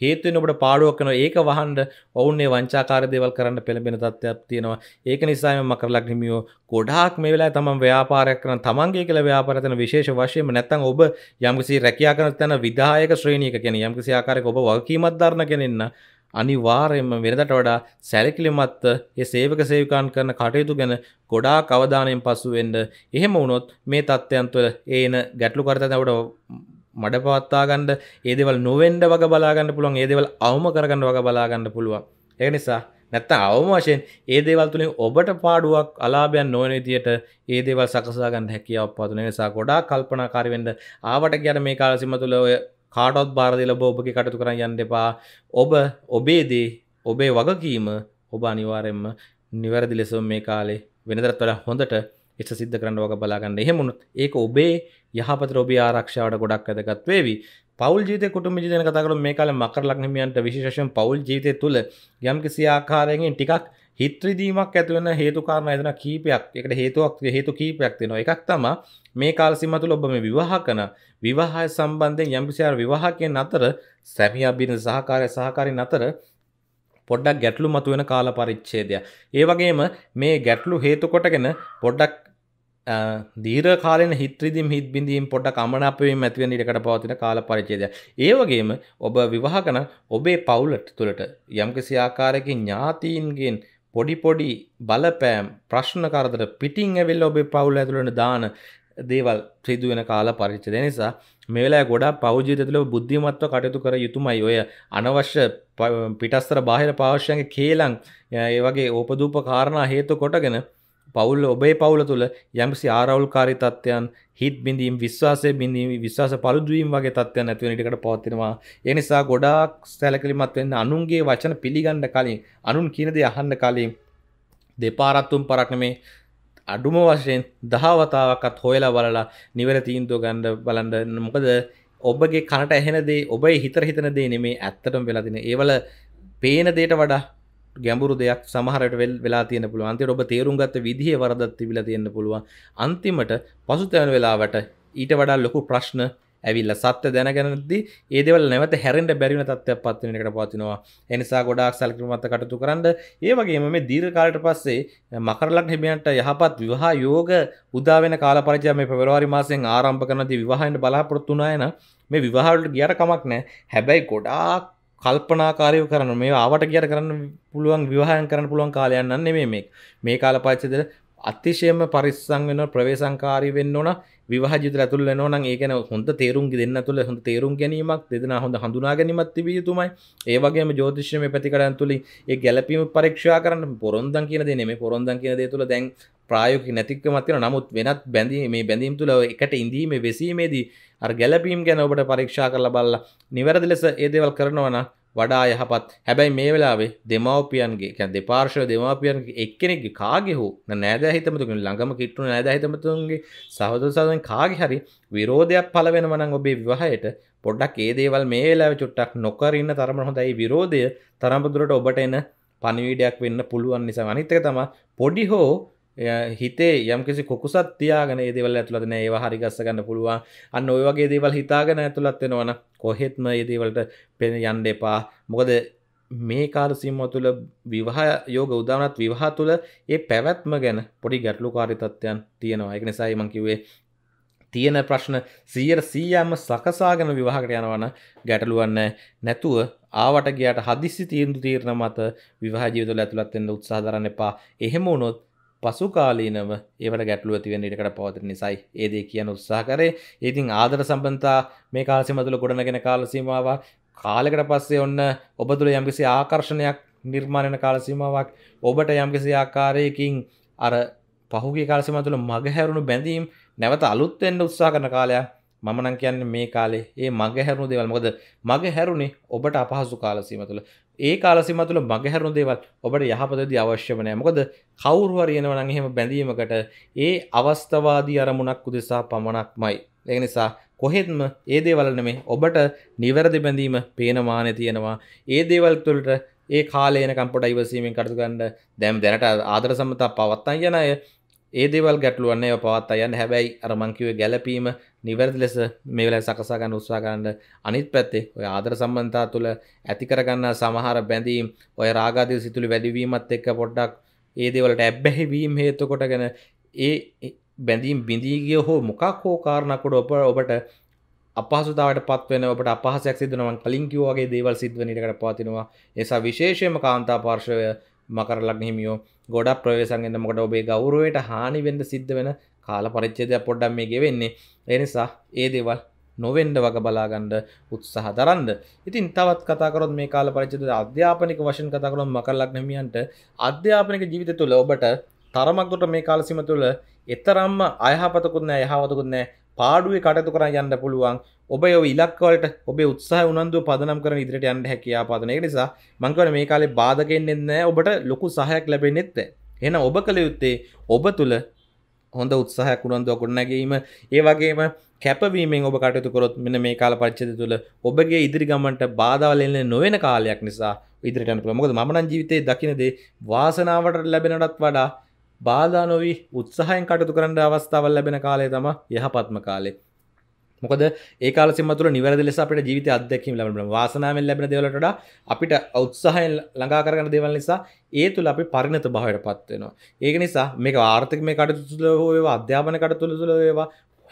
හේතු වෙන ඔබට පාඩුවක් කරනවා ඒක වහන්න ඔවුන් මේ වංචාකාරී දේවල් කරන්න පෙළඹෙන තත්ත්වයක් තියෙනවා ඒක නිසා මම මකරලක් හිමියෝ ගොඩාක් මේ වෙලාවේ තමන් ව්‍යාපාරයක් කරන තමන්ගේ කියලා ව්‍යාපාරය තන විශේෂ වශයෙන්ම නැත්නම් ඔබ යම්කිසි රැකියාව කරන තැන විධායක ශ්‍රේණියක කියන්නේ යම්කිසි ආකාරයක ඔබ වගකීමක් දරන කෙනෙන්න අනිවාර්යයෙන්ම වෙනදට වඩා සැලකිලිමත් ඒ සේවක සේවිකාන් කරන කටයුතු ගැන ගොඩාක් අවධානයෙන් පසු වෙන්න. එහෙම වුණොත් මේ තත්ත්වයන් තුළ ඒන ගැටලුකාරී තත්ත්වයට මඩ පවත්වා ගන්න, ඒ දේවල් නොවෙන්න වග බලා ගන්න පුළුවන්, ඒ දේවල් අවම කරගන්න වග බලා ගන්න පුළුවන්. ඒක නිසා නැත්තම් අවම වශයෙන් ඒ දේවල් තුලින් ඔබට පාඩුවක් අලාභයක් නොවන විදියට ඒ දේවල් සකසා ගන්න හැකියාවක් පවතුන නිසා ගොඩාක් කල්පනාකාරී වෙන්න. ආවට කියන මේ කාලසීම තුළ ඔය කාටොත් බාරදි ලබ ඔබගේ කටතු කරන්න යන්න එපා ඔබ ඔබේදේ ඔබේ වගකීම ඔබ අනිවාරෙන්ම නිවැරදි ලෙසව මේ කාලේ වෙනදරත් වල හොඳට එස සිද්ධ කරන්න වග බලාගන්න එහෙමුණුත් ඒක ඔබේ යහපත ඔබේ ආරක්ෂාවට ගොඩක් ඇදගත් වේවි පවල් ජීත කුටම ජීතන කතකරු මේ කාල මකර ලක්නමියන්ට විශේෂෙන් පවල් ජීතය තුළ යම් කිසි ආකාරයෙන් ටිකක් හිත්‍රදීමක් ඇතිවන හේතුකාරණ එතන කීපයක් එකට හේතුවක් හේතු කීපයක් තියෙනවා එකක් තමයි මේ කාලසීම තුළ ඔබ මේ විවාහ කරන විවාහය සම්බන්ධයෙන් යම්කිසි ආර විවාහකයන් අතර සැමියා බිරිඳ සහකාරය සහකාරින් අතර පොඩ්ඩක් ගැටලු මතුවෙන කාල පරිච්ඡේදය. ඒ වගේම මේ ගැටලු හේතු කොටගෙන පොඩ්ඩක් දීර කාලන හිත්‍රදිම් හිත් බිඳීම් පොට කමනපවීම ඇතිවෙන ඉඩකට පවතින කාල පරිචේද. ඒවගේම ඔබ විවාහකන ඔබේ පවුලට තුළට යම්කිසි ආකාරයකින් ඥාතීන්ගෙන් පොඩි පොඩි බලපෑම් ප්‍රශ්න කරදර පිටින් ඇවිල් ඔබේ පවුල ඇතුළට දාන දේවල් සිදුවෙන කාල පරිච්ච දෙනිසා මෙවෙලා ගොඩා පෞජීත තුළ බුද්ධිමත්ව කටයුතු කර යුතුමයි ඔය අනවශ්‍ය පිටස්තර බාහිර පාවශ්‍යයන්ගේ කේලං ඒ වගේ ඕපදූප කාරණා හේතු කොටගෙන පවුල් ඔබේ පවුල තුළ යම්සි ආරවුල්කාරි තත්ත්වයන් හිත් බිඳීම් විශ්වාසය බිඳීම විශ්වාස පළුදුවීම් වගේ තත්වයන් ඇතිවනිටකට පවතිනවා එනිසා ගොඩාක් සැලකිලිමත් වෙන්න අනුන්ගේ වචන පිළිගණ්ඩ කලින් අනුන් කියනද අහන්න කලින් දෙපාරත්තුම් පරක්න මේ අඩුම වශයෙන් දහවතාවක්ත් හොයලා බලලා නිවර තීන්තුව ගණ්ඩ බලන්ඩ මොකද ඔබගේ කනට ඇහෙනදේ ඔබයි හිතර හිතන දේ නෙමේ ඇත්තටම් වෙලදින ඒවල පේන දේට වඩා ගැඹුරු දෙයක් සමහරට වෙල් වෙලා තියෙන පුළුවන් අන්තිමට ඔබ තේරුම් ගත්ත විදිහේ වරදක් තිබිලා තියෙන්න පුළුවන් අන්තිමට පසුතැවෙන වෙලාවට ඊට වඩා ලොකු ප්‍රශ්න ඇවිල්ලා සත්‍ය දැනගෙනදී ඒ දේවල් නැවත හැරෙන්න බැරි වෙන තත්ත්වයක් පත් වෙන එකට පවතිනවා ඒ නිසා ගොඩාක් සැලකිලිමත් කටයුතු කරන්න ඒ වගේම මේ දීර්ඝ කාලයට පස්සේ මකර ලග්න හිමියන්ට යහපත් විවාහ යෝග උදා වෙන කාල පරිච්ඡය මේ පෙබරවාරි මාසයෙන් ආරම්භ කරනදී විවාහයෙන් බලාපොරොත්තු වුණා එන මේ විවාහවලට ගියට කමක් නැහැ හැබැයි ගොඩාක් කල්පනාකාරයව කරන මේ ආවට කියර කරන්න පුළුවන් විවාහයන් කරන්න පුළුවන් කාලයන්න නෙමේ මේ මේ කාල පච්චදර අතිශයම පරිස්සං වෙන ප්‍රවේසංකාරී වෙන්න ඕන විවාජත ඇතුල් නන ඒකන හොඳ තේරුම් දෙන්න තුළ හොඳ තේරුම් ගැනීමක් දෙදෙන හොඳ හඳුනා ගැනීමත් තිබිය තුමයි ඒවගේම ජෝතිශ්‍යම පැතිකරන් තුළින් ඒ ගැලපීම පරක්ෂා කරන්න පොරොන්දන් කියන දෙනෙම පොරොන්දන් කියන දේ තුළ දැන් ප්‍රායෝක නැතික්කමත්තින නමුත් වෙනත් බැඳීම මේ බැඳීම් තුළ එකට ඉඳීම වෙසීමේදී අ ගැලපීම් ගැන ඔබට පරීක්ෂා කරල බල්ල නිවැරදි ලෙස ඒදේවල් කරනවනා වඩා යහපත් හැබැයි මේ වෙලාවේ දෙමවපියන්ගේ කැ දෙපාර්ශව දෙමාපියන්ගේ එක්කෙනෙක්ගේ කාගෙහු නෑදෑ හිතමතුකින් ළඟම කිට්ටු නෑදෑ හිතමතුන්ගේ සහදු සදන් කාගෙ හරි විරෝධයක් පළ වෙනවා නම් ඔබේ විවාහයට පොඩ්ඩක් ඒ දේවල් මේ වෙලාවේ චුට්ටක් නොකර ඉන්න තරම හොඳයි විරෝධය තරම්පදුරට ඔබට එන පණිවිඩයක් වෙන්න පුළුවන් නිසා අනිත් එක තමයි පොඩි හෝ හිතේ යම්කිසි කොකුසත් තියාගෙන ඒදවල ඇතුලන ඒ හරිගස්සගන්න පුළුවන් අන්න ඔය වගේ දේවල් හිතාගෙන ඇතුළත්වෙනවන කොහෙත්ම ඒදේවලට පෙන යන්ඩ එපා මොකද මේ කාල සිම්ම තුළ විවාහ යෝග උදානත් විවාහ තුළ ඒ පැවැත්ම ගැන පොඩි ගැටලු කාරිතත්වයන් තියෙනවා එක නිසායි මංකිවේ තියෙන ප්‍රශ්න සියර සීයම සකසාගෙන විවාහකට යනවන ගැටලුවන්න නැතුව ආවට ගයාට හදිසි තීන්දු තීරණ මත විවාජීවිතල ඇතුළත්වෙන්න උත්සාධරන්න එපා එහෙම වුණොත් පසුකාලීනව ඒවට ගැටලුව තිවෙන ඉටකට පවතර නිසයි ඒදේ කියන උත්සාහ කරේ ඒතින් ආදර සම්බන්තා මේ කාලසි මතුළ ගොඩනගෙන කාලසීමාව කාලකට පස්සේ ඔන්න ඔබ තුළ යම්කිසි ආකර්ෂණයක් නිර්මාණයන කාලසීමාවක් ඔබට යම්කිසි ආකාරයකින් අර පහුගේ කාලසිම තුළ මගහැරුණු බැඳීම් නැවත අලුත්වෙන්න උත්සා කරන කාලයක් මම නම් කියන්නේ මේ කාලේ ඒ මග හැරුණු දේවල් මොකද මග හැරුණේ ඔබට අපහසු කාලසීම තුළ ඒ කාලසීම තුළ මග හැරුණු දේවල් ඔබට යහපතදී අවශ්‍යම නැහැ මොකද කවුරු හරි එනවා නම් එහෙම බැඳීමකට ඒ අවස්ථවාදී අරමුණක් උදෙසා පමණක්මයි ඒ නිසා කොහෙත්ම ඒ දේවල් නෙමේ ඔබට නිවැරදි බැඳීම පේනමානේ තියෙනවා ඒ දේවල් තුළට ඒ කාලයනකම් පොඩ ඉවසීමෙන් කටයුතු ගන්න දැන් දැනට ආදර සම්මතා පවත්තන් යන අය ඒ දේවල් ගැටලුවන්නේ පවත්තා යන්න හැබැයි අර මං කිව්වේ ගැළපීම නිවැරදි ලෙස මේවල සකසා ගන්න උත්සාහ කරන්න අනිත් පැත්තේ ඔය ආදර සම්බන්ධතා තුළ ඇති කරගන්න සමහර බැඳීම් ඔය රාගාදී සිතුළු වැඩිවීමත් එක්ක පොඩ්ඩක් ඒ දේවලට ඇබ්බැහිවීම හේතු කොටගෙන ඒ බැඳීම් බිඳීගිය හෝ මොකක් හෝ කාරණකොට ඔප ඔබට අපහසුතාවට පත්වෙන ඔබට අපහසයක් සිදනවන් කලින්කිවගේ දේවල් සිද්වනිටකට පාතිනවා එසා විශේෂයම කාන්තා පාර්ශවය මකරලක් හිමියෝ ගොඩක් ප්‍රවේශන්ගෙන්ද මොකට ඔබේ ගෞරුවයට හානිවෙන්ද සිද්ධ වෙන කාල පරිච්චේදයක් පොඩ්ඩම් මේ ගෙවෙන්නේ එනිසා ඒ දේවල් නොවෙන්ඩ වග බලාගණ්ඩ උත්සාහ දරන්ද ඉතින් තවත් කතාකරොත් මේ කාල පරිචිත අධ්‍යාපනික වශයෙන් කතාකරොත් මකල්ලක් නමියන්ට අධ්‍යාපනික ජීවිත තුළ ඔබට තරමක්දුට මේ කාලසිම තුළ එතරම්ම අයහපතකුත්නෑ යහවතකුත්නෑ පාඩුවේ කටතු කර යන්න පුළුවන් ඔබ ය ඉලක්වලට ඔබ උත්සාහ උනන්දු පදනම් කර ඉදිරිට යන්න හැකයා පාදනය නිසා මංකවන මේ කාලේ බාධගෙන්න්නෙන්න ඔබට ලොකු සහයක් ලැබෙන්නෙත්ත එන ඔබ කළ යුත්තේ ඔබ තුළ හොඳ උත්සාහයක් උනන්දුව ගොඩනැගීම ඒ වගේම කැපවීමෙන් ඔබ කටයුතු කරොත් මෙන්න මේ කාල පරිච්ඡේදය තුළ ඔබගේ ඉදිරි ගමනට බාධාවල් එන්නේ නොවන කාලයක් නිසා ඉදිරියට යන්න පුළුවන්. මොකද මම නම් ජීවිතේ දකින්නේ වාසනාවට ලැබෙනටත් වඩා බාධා නොවි උත්සාහයෙන් කටයුතු කරන්න අවස්ථාවක් ලැබෙන කාලය තමයි යහපත්ම කාලේ. මොකද ඒ කාල සිමතුල නිවැරදි ලෙස අපිට ජීවිතය අත්දැකීම් ලැබෙනවා. වාසනාවෙන් ලැබෙන දේවල් වලට වඩා අපිට උත්සාහයෙන් ළඟා කරගන්න දේවල් නිසා ඒ තුල අපි පරිණත භාවයටපත් වෙනවා. ඒක නිසා මේක ආර්ථික මේ කටයුතු තුළ හෝ වේවා අධ්‍යාපන කටයුතු තුළ වේවා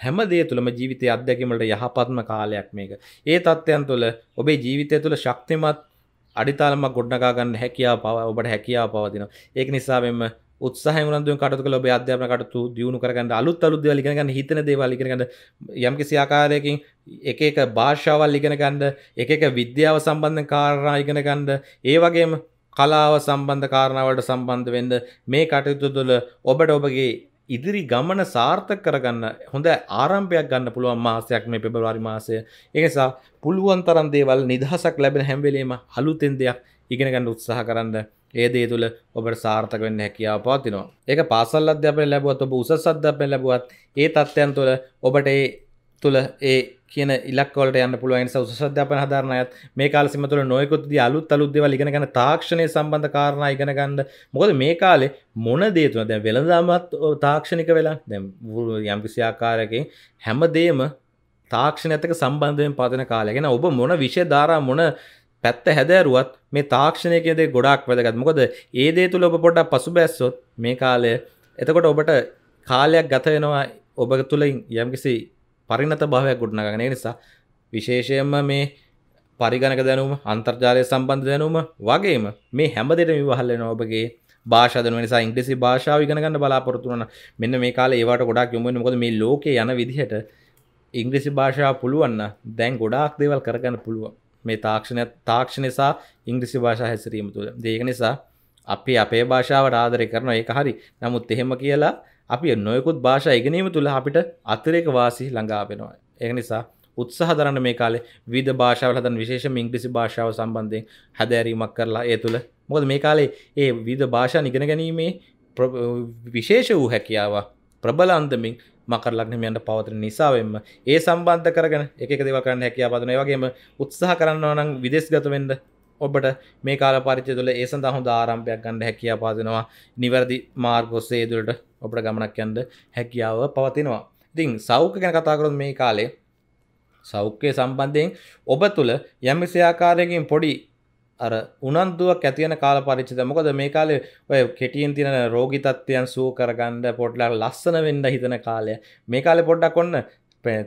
හැම දේ තුළම ජීවිතය අත්දැකීම් වලට යහපත්ම කාලයක් මේක. ඒ තත්ත්වයන් තුළ ඔබේ ජීවිතය තුළ ශක්තිමත් අඩිතාලමක් ගොඩනගා ගන්න හැකියාව ඔබට හැකියාව පවතිනවා. ඒක නිසා මෙන්න උත්සාහ මුලන්දුවෙන් කටයුතු කළා ඔබේ අධ්‍යාපන කටයුතු දියුණු කරගන්න අලුත් අලුත් දේවල් ඉගෙන ගන්න හිතන දේවල් ඉගෙන ගන්න යම් කිසි ආකාරයකින් එක එක භාෂාවල් ඉගෙන ගන්න එක එක විද්‍යාව සම්බන්ධ කාරණා ඉගෙන ගන්න ඒ වගේම කලාව සම්බන්ධ කාරණාවලට සම්බන්ධ වෙන්න මේ කටයුතු තුළ ඔබට ඔබගේ ඉදිරි ගමන සාර්ථක කරගන්න හොඳ ආරම්භයක් ගන්න පුළුවන් මාසයක් මේ පෙබරවාරි මාසය. ඒ නිසා පුළුවන් තරම් දේවල් නිදහසක් ලැබෙන හැම වෙලේම අලුතෙන් දෙයක් ඉගෙන ගන්න උත්සාහ කරන්න ඒ දේ තුළ ඔබට සාර්ථක වෙන්න හැකියාව පවතිනවා. ඒක පාසල් අධ්‍යාපනය ලැබුවත් ඔබ උසස් අධ්‍යාපනය ලැබුවත් ඒ තත්ත්වයන් තුළ ඔබට ඒ තුළ ඒ කියන ඉලක්වලට යන්න පුළුවන් නිසා උසස් අධ්‍යාපන හදාරන අයත් මේ කාලේ සීම තුළ නොයෙකුත් දි අලුත් අලුත් දේවල් ඉගෙන ගන්න තාක්ෂණය සම්බන්ධ කාරණා ඉගෙන ගන්න. මොකද මේ කාලේ මොන දේ තුන දැන් වෙළඳාමත් තාක්ෂණික වෙලා දැන් යම් කිසි ආකාරයකින් හැමදේම තාක්ෂණයත් එක්ක සම්බන්ධ වෙන පවතින කාලය. කියන ඔබ මොන විෂය ධාරා මොන පැත්ත හැදෑරුවත් මේ තාක්ෂණය කියදේ ගොඩක් වැදගත් මොකද ඒ දේ තුළ ඔබ පොඩක් පසු බැස්සොත් මේ කාලය එතකොට ඔබට කාලයක් ගත වෙනවා ඔබ තුළින් යම්කිසි පරිණත භාවයක් ගොඩනගගෙන නිසා විශේෂයෙන්ම මේ පරිගණක දැනුම අන්තර්ජාලය සම්බන්ධ දැනුම වගේම මේ හැමදෙට විවහල්ලෙන ඔබගේ භාෂදන නිසා ඉංග්‍රසි භාෂාව ඉගෙනගන්න බලාපොරතුවන මෙන්න මේ කාල ඒවට ගොඩක් යොමුෙන කොද මේ ලෝක යන විදිහට ඉංග්‍රසි භාෂාව පුළුවන්න දැන් ගොඩාක් දේවල් කරගන්න පුළුවන් මේ තාක්ෂණය තාක්ෂ නිසා ඉංග්‍රිසි භාෂා හැසිරීම තුළ දේක නිසා අපි අපේ භාෂාවට ආදරය කරන ඒක හරි නමුත් එහෙම කියලා අපි නොයකුත් භාෂා ඉගෙනීම තුළ අපිට අතරේක වාසි ළඟාපෙනවා ඒ නිසා උත්සාහ දරන්න මේ කාලේ විද භාෂාවල හදන විශේෂම ඉංග්‍රීසි භාෂාව සම්බන්ධයෙන් හැදෑරීමක් කරලා ඒ තුළ මොකද මේ කාලේ ඒ විද භාෂා නිගෙන ගැනීමේ විශේෂ වූ හැකියාව ප්‍රබල අන්දමින් මකර ලක්නමයන්ට පවතන නිසාවෙන්ම ඒ සම්බන්ධ කරගෙන එක දෙවකරන්න හැකියා පදන වගේම උත්සාහ කරන්නවා නම් විදෙස්ගතවෙන්ද ඔබට මේ කාල පරිචය තුළ ඒ සඳහු ආරම්භයක් ගන්න හැකියා පාදනවා නිවැරදි මාර්ගොස්සේ දුළට ඔබට ගමනක් යන්ද හැකියාව පවතිනවා ඉතිං සෞඛ ගැන කතාකරුත් මේ කාලේ සෞඛ්‍යය සම්බන්ධයෙන් ඔබ තුළ යම්මිසයාකාරයකින් පොඩි අර උනන්දුවක් ඇතියන කාල පරිච්චිත මොකද මේ කාලේ ඔය කෙටියෙන් තියෙන රෝගී තත්ත්වයන් සුව කරගන්න පොඩ්ඩක් ලස්සන වෙන්න හිතන කාලය මේ කාලේ පොඩ්ඩක් ඔන්න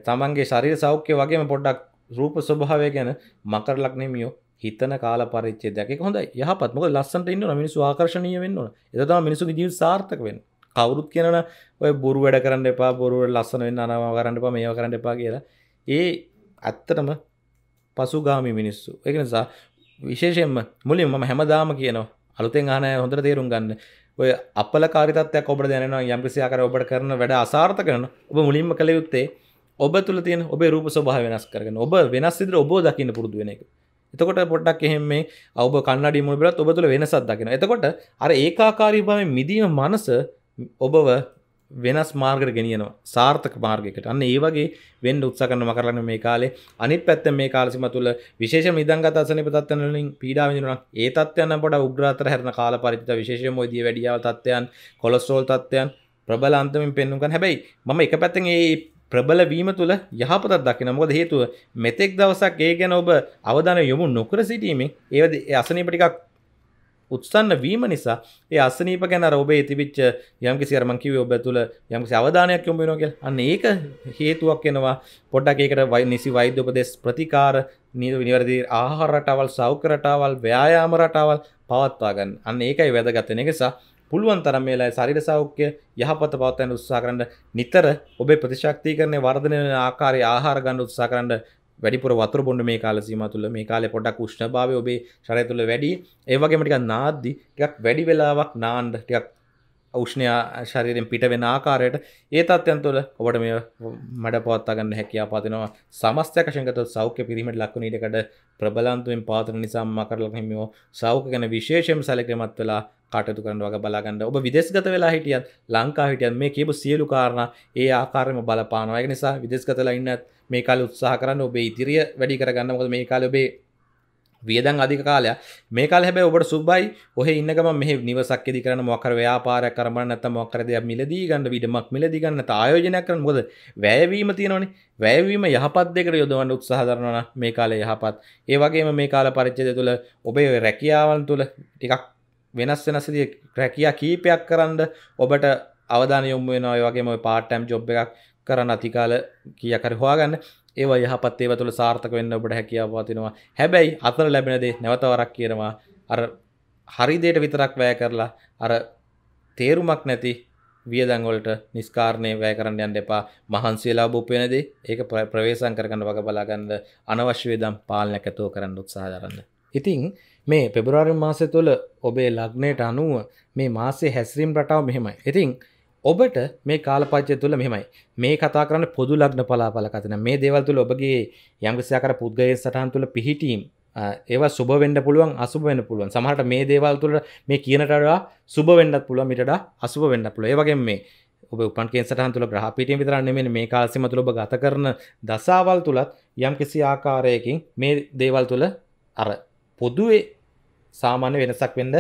තමන්ගේ ශරීර සෞඛ්‍ය වගේම පොඩ්ඩක් රූප ස්වභාවය ගැන මකර ලක්නෙමියෝ හිතන කාල පරිච්චේ දැක හොඳ යහපත් මොක ලස්සට ඉන්න මිනිසු ආකර්ශණය වෙන්න ඕන එතම මිනිසු ජීව සාර්ථක වෙන්න කවුරුත් කියනන ඔය බොරු වැඩ කරන්න එපා බොරුවට ලස්සන වෙන්න අනවා කරන්න එපා මේවා කරන්න එපා කියලා ඒ ඇත්තටම පසුගාමි මිනිස්සු එක නිසා විශේෂෙන්ම මුලින් ම හැමදාම කියනවා අලුතෙන් ආනය හොඳට තේරුම් ගන්න ඔය අපල කාරිතත්යක් ඔබට දැනවා යම්කිසියාකර ඔබට කරන වැඩ අසාර්ථ කරන ඔබ මුලින්ම කළ යුත්තේ ඔබ තුළ තියෙන ඔබේ රූප සභහ වෙනස් කරන ඔබ වෙනස් සිදර ඔබෝ දකින්න පුරදු වෙන එක එතකොට පොට්ටක් එහෙම මේ ඔබ කන්නඩි මුල් බලත් ඔබ තුළ වෙනසත් දකින එතකොට අර ඒකාකාරී බව මිදීම මනස ඔබව වෙනස් මාර්ගට ගෙනියනවා සාර්ථක මාර්ගයකට අන්න ඒ වගේ වෙන්න උත්සාහ කරනවා කරලන්නේ මේ කාලේ අනිත් පැත්තෙන් මේ කාල සීමා තුළ විශේෂම ඉදංගත අසනීප තත්ත්වයන් වලින් පීඩා විඳිනවා ඒ තත්ත්වයන් නම් පොඩා උග්‍ර අතර හැරෙන කාල පරිච්ඡේද විශේෂයෙන්ම ඔය දිය වැඩියාව තත්ත්වයන් කොලෙස්ටරෝල් තත්ත්වයන් ප්‍රබල අන්තමින් පෙන්වුම් කරන හැබැයි මම එක පැත්තෙන් ඒ ප්‍රබල වීම තුළ යහපතක් දකින මොකද හේතුව මෙතෙක් දවසක් ඒ ගැන ඔබ අවධානය යොමු නොකර සිටීමේ ඒවද අසනීප ටිකක් උත්සන්න වීම නිසා ඒ අස්සනීප ගැන රෝබේ තිවිච්ච යම් කිසි අරමන් කිව්වේ ඔබ තුළ යම් කිසි අවධානයක් යොමු වෙනවා කියලා. අන්න ඒක හේතුවක් වෙනවා. පොඩ්ඩක් ඒකට නිසි වෛද්‍ය උපදෙස් ප්‍රතිකාර නිවැරදි ආහාර රටාවල් සෞඛ්‍ය රටාවල් ව්‍යායාම රටාවල් පවත්වා ගන්න. අන්න ඒකයි වැදගත් වෙන නිසා පුළුවන් තරම් මේ වෙලාවේ ශරීර සෞඛ්‍ය යහපත පවත්වා ගන්න උත්සාහ කරන්න නිතර ඔබේ ප්‍රතිශක්තිකරණය වර්ධනය වෙන ආකාරයේ ආහාර ගන්න උත්සාහ කරන්න වැඩිපුර වතුර බොන්න මේ කාල සීම තුළ මේ කාල පොඩක් ෂ්ණ භාව ඔබේ ශරය තුළ වැඩි ඒවගේමටික නාද්දි ටක් වැඩි වෙලාවක් නාන්ඩ ටක් ෞෂ්ණයා ශරීරෙන් පිට වෙන ආකාරයට ඒ තත්යන් තුළ ඔබට මේ මඩ පවත්තාගන්න හැකයා පාතිනවා සමස්තයකශංගත සෞඛ්‍ය පිරිමට ලක්ුණ ඉටකට ප්‍රබලන්තුවෙන් පාතන නිසා මකරලහිමියෝ සෞඛ ගැන විශේෂම සැලකමත් වෙලා කටතු කරන වගේ බලාගන්න ඔබ විදෙස්ගත වෙලා හිටියත් ලංකා හිටියන් මේ කියපු සියලු කාරණ ඒ ආකාරම බලපානවයක නිසා විදෙස්ගතලා ඉන්නත් මේ කාල උත්සාහ කරන්න ඔබේ ඉතිරිය වැඩි කරගන්න මොකද මේ කාලේ ඔබේ වියදන් අධික කාලය මේ කාල හැබැයි ඔබට සුබයි ඔහේ ඉන්න ගමන් මෙහි නිවසක් ඉදි කරන මොකක් කර ව්‍යාපාරයක් කරන්න නැත්නම් මොකක් කර දෙයක් මිලදී ගන්න විඩමක් මිලදී ගන්න නැත්නම් ආයෝජනයක් කරන්න මොකද වැයවීම තියෙනවනේ වැයවීම යහපත් දෙකට යොදවන්න උත්සාහ කරනවා මේ කාලේ යහපත් ඒ වගේම මේ කාල පරිච්ඡේදය තුළ ඔබේ රැකියාවන් තුළ ටිකක් වෙනස් වෙනස් රැකියා කීපයක් කරන්න ඔබට අවධානය යොමු වෙනවා ඒ වගේම ඔය part time job එකක් කරන්න අතිකාල කියකර හවාගන්න ඒව යහපත්තේව තුළ සාර්ථක වෙන්න ඔබට හැකියාව පතිනවා හැබැයි අතර ලැබෙනදේ නැවතවරක් කියනවා අර හරිදයට විතරක් වැය කරලා අර තේරුමක් නැති වියදංගොලට නිස්කාරණය වැය කරන්න යන්න එපා මහන්සේලා බොපයනදේ ඒක ප්‍රවේශන් කරගන්න වග බලාගන්න අනවශ්‍යවේදම් පාලනැකැතෝ කරන්න උත්සාහරන්න. ඉතිං මේ පෙබරාරි මාසය තුළ ඔබේ ලග්නයට අනුව මේ මාසේ හැස්රීම් රටාව මෙහෙමයි. ඉතිං ඔබට මේ කාලපච්චය තුළ මෙමයි මේ කතා කරන පොදු ලක්න පලාපල කතන මේ දේවල් තුළ ඔබගේ යංගසයකර පුද්ගය සටහන් තුළ පිහිටීම් ඒව සුබ වෙන්ඩ පුළුවන් අසුබ වෙන්න පුළුවන් සමහට මේ දේවල් තුළ මේ කියනටඩා සුබ වෙන්ඩත් පුළුව මිට අසුබ වෙන්න පුළ ඒවගේ මේ ඔබ උපන්ගේ සටහන් තුළ ග්‍රහපිටිය විතරන්න මෙ මේ කාල්සිම තුළ ඔබ ගත කරන දසාවල් තුළත් යම් කිසි ආකාරයකින් මේ දේවල් තුළ අර පොදුවේ සාමාන්‍ය වෙනසක් වෙන්ඩ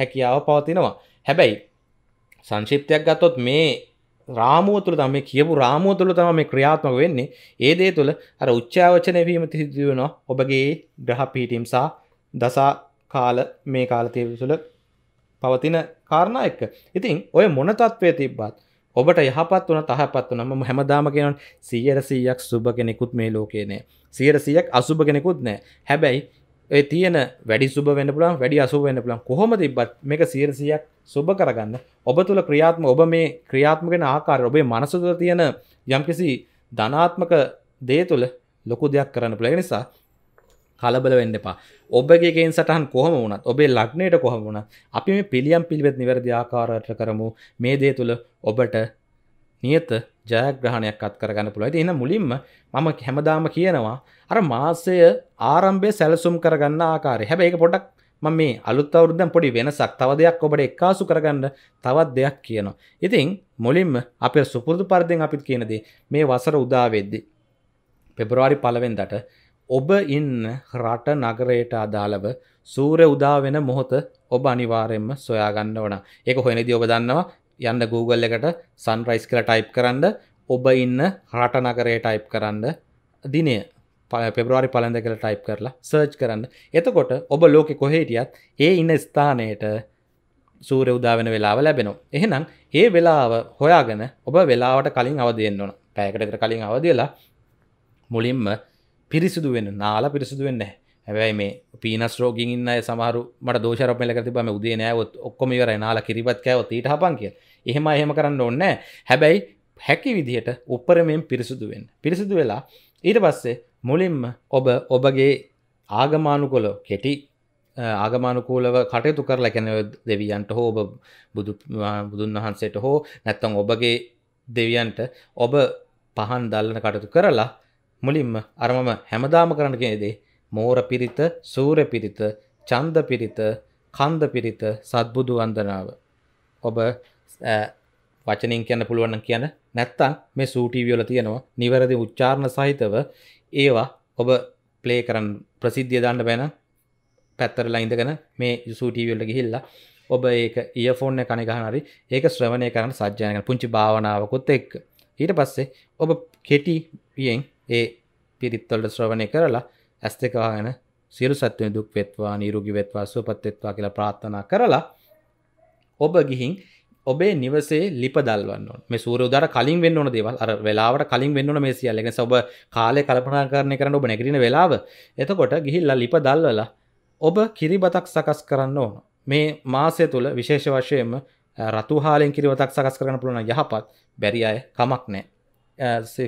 හැකියාව පවතිනවා හැබැයි සංශිප්තයක් ගත්තොත් මේ රාමුව තුළ තම මේ කියපු රාමුව තුළ තම මේ ක්‍රියාත්මක වෙන්නේ ඒ දේ තුළ අර උච්චාවචනය වීම තිසිදුවෙනවා ඔබගේ ග්‍රහ පිහිටීම් සහ දසා කාල මේ කාලතය තුළ පවතින කාරණා එක්ක ඉතින් ඔය මොන තත්ත්වය තිබ්බත් ඔබට යහපත් වන තහපත් වනම හැමදාම කියෙනන් සියර සීයක් සුභ කෙනෙකුත් මේ ලෝකේ නෑ සියර සියක් අසුභ කෙනෙකුත් නෑ හැබැයි ඒ තියෙන වැඩි සුබ වෙන පුළන් වැඩි අසුව වෙන පුළන් කොහොම තිබත් මේක සීරසියක් සුබ කරගන්න ඔබ තුළ ක්‍රියාත්ම ඔබ මේ ක්‍රියාත්මගෙන ආකාර ඔබේ මනසුද තියෙන යම්කිසි ධනාත්මක දේ තුළ ලොකු දෙයක් කරන්න පුළ නිසා කලබල වෙන්න එපා ඔබගේගෙන් සටහන් කොහම වුණත් ඔබේ ලක්නයට කොහම වුණත් අපි මේ පිළියම් පිළිවෙත් නිවැරදි ආකාරයට කරමු මේ දේ තුළ ඔබට නියත ජයග්‍රහණයක් අත් කරගන්න පුළුවන්. ඉතින් මුලින්ම මම හැමදාම කියනවා අර මාසය ආරම්භයේ සැලසුම් කරගන්න ආකාරය. හැබැයි ඒක පොඩ්ඩක් මම මේ අලුත් අවුරුද්දෙන් පොඩි වෙනසක් තව දෙයක් ඔබට එක්කාසු කරගන්න තවත් දෙයක් කියනවා. ඉතින් මුලින්ම අපේ සුපුරුදු පරිදිෙන් අපිත් කියන දේ මේ වසර උදා වෙද්දී පෙබරවාරි 1 වෙනිදාට ඔබ ඉන්න රට නගරයට අදාළව සූර්ය උදා වෙන මොහොත ඔබ අනිවාර්යෙන්ම සොයාගන්න ඕන. ඒක හොයනදී ඔබ දන්නවා යන්න Google එකට සන්රයිස් කියලා ටයිප් කරන්න ඔබ ඉන්න හට නගරේ ටයිප් කරන්න දිනය පෙබරවාරි පලඳ කළ ටයිප් කරලා සර්ච් කරන්න එතකොට ඔබ ලෝකෙ කොහේටියත් ඒ ඉන්න ස්ථානයට සූරය උදාවෙන වෙලාව ලැබෙනවා එහෙනම් ඒ වෙලාව හොයාගෙන ඔබ වෙලාවට කලින් අවදයෙන් ඕන පෑකටකට කලින් අවදලා මුලින්ම පිරිසිදු වෙන නාලා පිරිසිදු වෙන්න හැබැයි මේ පීනස් රෝගින් ඉන්න සමහරු මට දෝෂරපමල කරතිබම උදේ නෑවොත් ඔක්කොම ඉවරයි නාලා කිරිපත් කෑවොත් ඊට හපන් කියලා එහෙම එහෙම කරන්න ඕන්න හැබැයි හැකි විදිහට උපරමෙන් පිරිසුදුවෙන් පිරිසිදු වෙලා ඊට පස්සේ මුලින්ම ඔබ ඔබගේ ආගමානුකොලො කෙටි ආගමානුකූලව කටයුතු කරලා කැනව දෙවියන්ට හෝ ඔබ බුදු බුදුන් වහන්සේට හෝ නැත්තම් ඔබගේ දෙවියන්ට ඔබ පහන් දල්ලන කටතු කරලා මුලින්ම අරමම හැමදාම කරන්න කියෙනෙදේ මෝර පිරිත සූර පිරිත චන්ද පිරිත කන්ද පිරිත සත්බුදු වන්දනාව ඔබ වචනින් කියන්න පුළුවන්න කියන්න නැත්තන් මේ සූටීවියෝල තියෙනවා නිවැරදි උච්චාරණ සහිතව ඒවා ඔබ පලේ කරන්න ප්‍රසිද්ධිය දාන්න බැන පැත්තරලා ඉඳගෙන මේ සූටීවියල්ල ගිහිල්ලා ඔබ ඒක ඉයෆෝන්න කනිගහනරි ඒක ශ්‍රවණය කරන්න සජ්‍යයන පුංචි භාවනාවකුත් එක් ඊට පස්සේ ඔබ කෙටිියෙන් ඒ පිරිත්තොල්ට ශ්‍රවණය කරලා ඇස් දෙකවාගෙන සිරු සත්වය දුක් වෙත්වා නීරුගි වෙත්වා සුපත්වෙත්වා කියලා ප්‍රාත්ථනා කරලා ඔබ ගිහින් ඔබේ නිවසේ ලිපදල්වන්න මේ සූර දර කලින් වෙන්න ඕන දේවල් අර වෙලාවට කලින් වෙන්න මේ සියල්ලගෙන ඔබ කාලය කල්පනා කරණය කරන්න ඔබ නැගරෙන වෙලාව එතකොට ගිහිල්ලා ලිප දල්වලා ඔබ කිරිබතක් සකස් කරන්න ඕන මේ මාසය තුළ විශේෂ වශයෙන්ම රතු හාලෙන් කිරිවතක් සකස් කරන පුළුවන යහපත් බැරි අය කමක් නෑ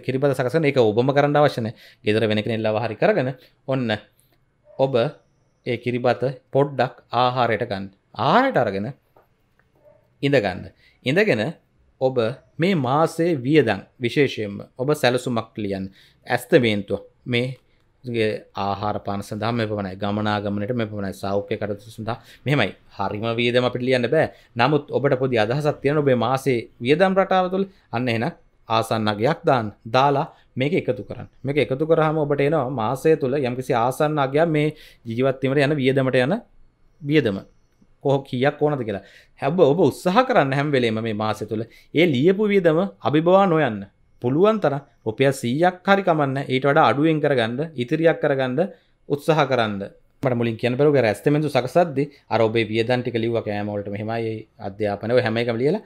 කිරිබත සකසන එක ඔබම කරන්න අවශ්‍යන ගෙදර වෙන කෙනෙල්ලා හරි කරගෙන ඔන්න ඔබ ඒ කිරිබත පොඩ්ඩක් ආහාරයට ගන්න ආහාරයට අරගෙන ඉඳගන්න. ඉඳගෙන ඔබ මේ මාසේ වියදං විශේෂයෙන්ම ඔබ සැලසුමක් ලියන් ඇස්තවේන්තුව මේ ආහාර පාන සඳහම පමණයි ගමනාගමනට මෙ පමණයි සෞඛ්‍ය කටතු සඳහා මෙමයි හරිම වියදම පිට ලියන්න බෑ නමුත් ඔබට පොදි අදහසක් තියෙන ඔබේ මාසේ වියදම් රටාවතුළ අන්න එනක් ආසන්නගයක් දාන් දාලා මේක එකතු කරන්න මේක එකතු කරහම ඔබට එනවා මාසය තුළ යම්කිසි ආසන්න අගයක් මේ ජීවත්වීමට යන වියදමට යන වියදම කොහ කියක් ඕනද කියලා හැබ ඔබ උත්සාහ කරන්න හැම්වෙලේම මේ මාසය තුළ ඒ ලියපු වියදම අභිබවා නොයන්න පුළුවන් තර ඔපය සීයක් හරි කමන්න ඊට වඩ අඩුවෙන් කරගන්න ඉතිරියක් කරගන්න උත්සාහ කරන්න මුලින් කියන පෙරු ඇස්තමෙන්තු සකසද්දි අරෝබේ වියදන්ටික ලිව කෑමෝලට මෙහමයි අධ්‍යාපනව හැමයි කම ලියලා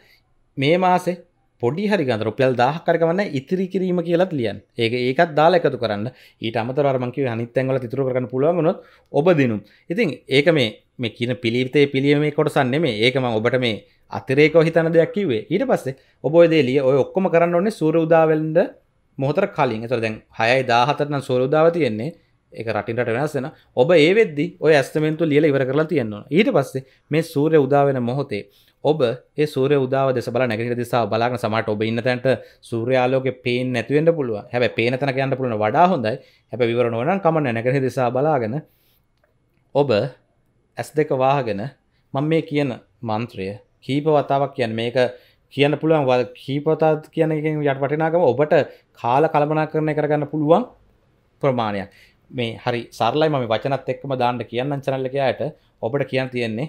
මේ මාසේ පොඩි හරි ගන්තර රුපියල් දාහ කරගවන්න ඉතිරි කිරීම කියලත් ලියන් ඒක ඒකත් දාලා එකතු කරන්න ඊට අමතරමංකි අනිත්තැන්වල තිතුර කරන පුළුවන්ගනොත් ඔබ දිනුම් ඉතින් ඒක මේ මේ කියන පිළිවිතේ පිළියීමේ කොටසන්නේ මේ ඒකම ඔබට මේ අතරේක හිතන දෙයක් කිවේ ඊට පස්සේ ඔබයදේලිය ඔය ඔක්කොම කරන්න ඔන්නේ සූර උදාවෙන්ද මොහතර කලින් තර දැන් හයයි දාහතරන සෝරුදාව තියෙන්නේ එක රටින්ට වෙනස්සෙන ඔබ ඒවෙදදි ඔය ඇස්තමෙන්තු ලියල ඉවර කරලා තියෙන්නවා ඊට පස්සේ මේ සූරය උදාවෙන මොහොතේ ඔබ ඒ සූර උදාව දෙස බල නැගට දිසා බලාගන සමට ඔබ ඉන්න තැන්ට සූරයාලෝක පේෙන් නැතිවෙන්ට පුළුව හැබ පේන තැන කියන්න පුළුව වඩා හොඳයි හැබ විවරණවන කමන නැගට දිසා බලාගෙන ඔබ ඇස් දෙක වාහගෙන මං මේ කියන මන්ත්‍රය කීප වතාවක් කියන මේක කියන්න පුළුවන් වද කීපතාත් කියන එකින් යට වටිනාකම ඔබට කාල කළමනා කරණය කරගන්න පුළුවන් ප්‍රමාණයක් මේ හරි සරලයි මම වචනත් එක්කම දාන්න කියන්න චනල්ලකයායට ඔබට කියන්න තියෙන්නේ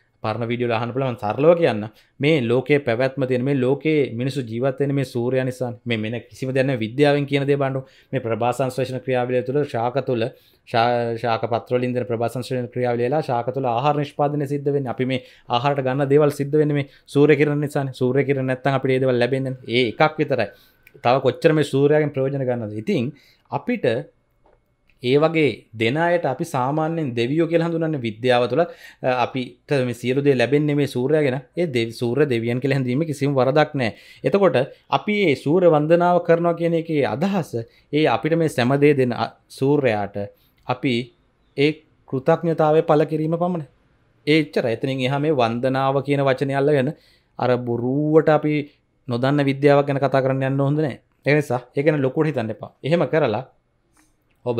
පරණ විඩියෝ හනපුලන් සරලෝ කියන්න මේ ලෝකේ පැවැත්ම තියෙන මේ ලෝකේ මිනිසු ජීවත්වෙන මේ සූරය නිසා මේ මෙන කිසිම දැන විද්‍යාවෙන් කියනදේ බණ්ඩු මේ ප්‍රභාසංශ්‍රේෂණ ක්‍රියාවලිය තුළ ශාක තුළ ශාක පත්‍රලින්ද ප්‍රභාසංශ්‍රයන ක්‍රියාවලලා ශාක තුළ ආහාර නිෂ්පාදන සිද්ධ වෙන අපි මේ ආහාට ගන්න දේවල් සිද්ධ වෙන මේ සූරය කිරන නිසා සූරය කිරන නැත්තන් අපි ඒදවල් ලැබෙන ඒ එකක් විතරයි තව කොච්චර මේ සූරයගෙන් ප්‍රෝජන ගන්නද ඉතින් අපිට ඒ වගේ දෙන අයට අපි සාමාන්‍යෙන් දෙවියෝ කියලා හඳුනන්න විද්‍යාව තුළ අපිට මේ සියලු දේ ලැබෙන්නේ මේ සූර්යය ගැන ඒ දෙවි සූර්ය දෙවියන් කියලා හැඳීම කිසිම වරදක් නැහැ. එතකොට අපි මේ සූර්ය වන්දනාව කරනවා කියන එකේ අදහස ඒ අපිට මේ සෑම දේ දෙන සූර්යයාට අපි ඒ කෘතඥතාවය පළ කිරීම පමණයි. ඒච්චර එතනින් එහා මේ වන්දනාව කියන වචනේ අල්ලගෙන අර බොරුවට අපි නොදන්න විද්‍යාවක් ගැන කතා කරන්න යන්න හොඳ නැහැ. ඒ නිසා ඒක ගැන ලොකුවට හිතන්න එපා. එහෙම කරලා ඔබ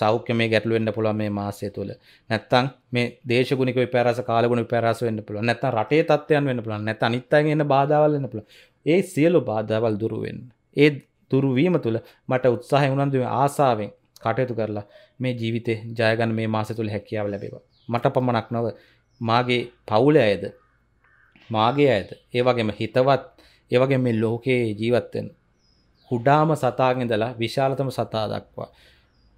සෞඛ්‍ය මේ ගැටලුවෙන්න්න පුළුව මේ මාසය තුළ නැත්තං මේ දේශගුණික පැරස කාලගුණ පැරස වන්න පුළ නැත රටේ තත්වයන් වන්න පුළන් නැත අනිත්තගන්න බාධාවල්ලන්න පුළ ඒ සියලු බාධාවල් දුරුවෙන් ඒ දුරුවීම තුළ මට උත්සාහ උනන්දුව ආසාාවෙන් කටයුතු කරලා මේ ජීවිතය ජයගන මේ මාස තුළ හැකියාව ලැබේවා මට පමණක් නොව මාගේ පවුල ඇයද මාගේ ඇද ඒවගේම හිතවත් ඒවගේ මේ ලෝකයේ ජීවත්වෙන් කුඩාම සතාගෙදලා විශාලතම සතා දක්වා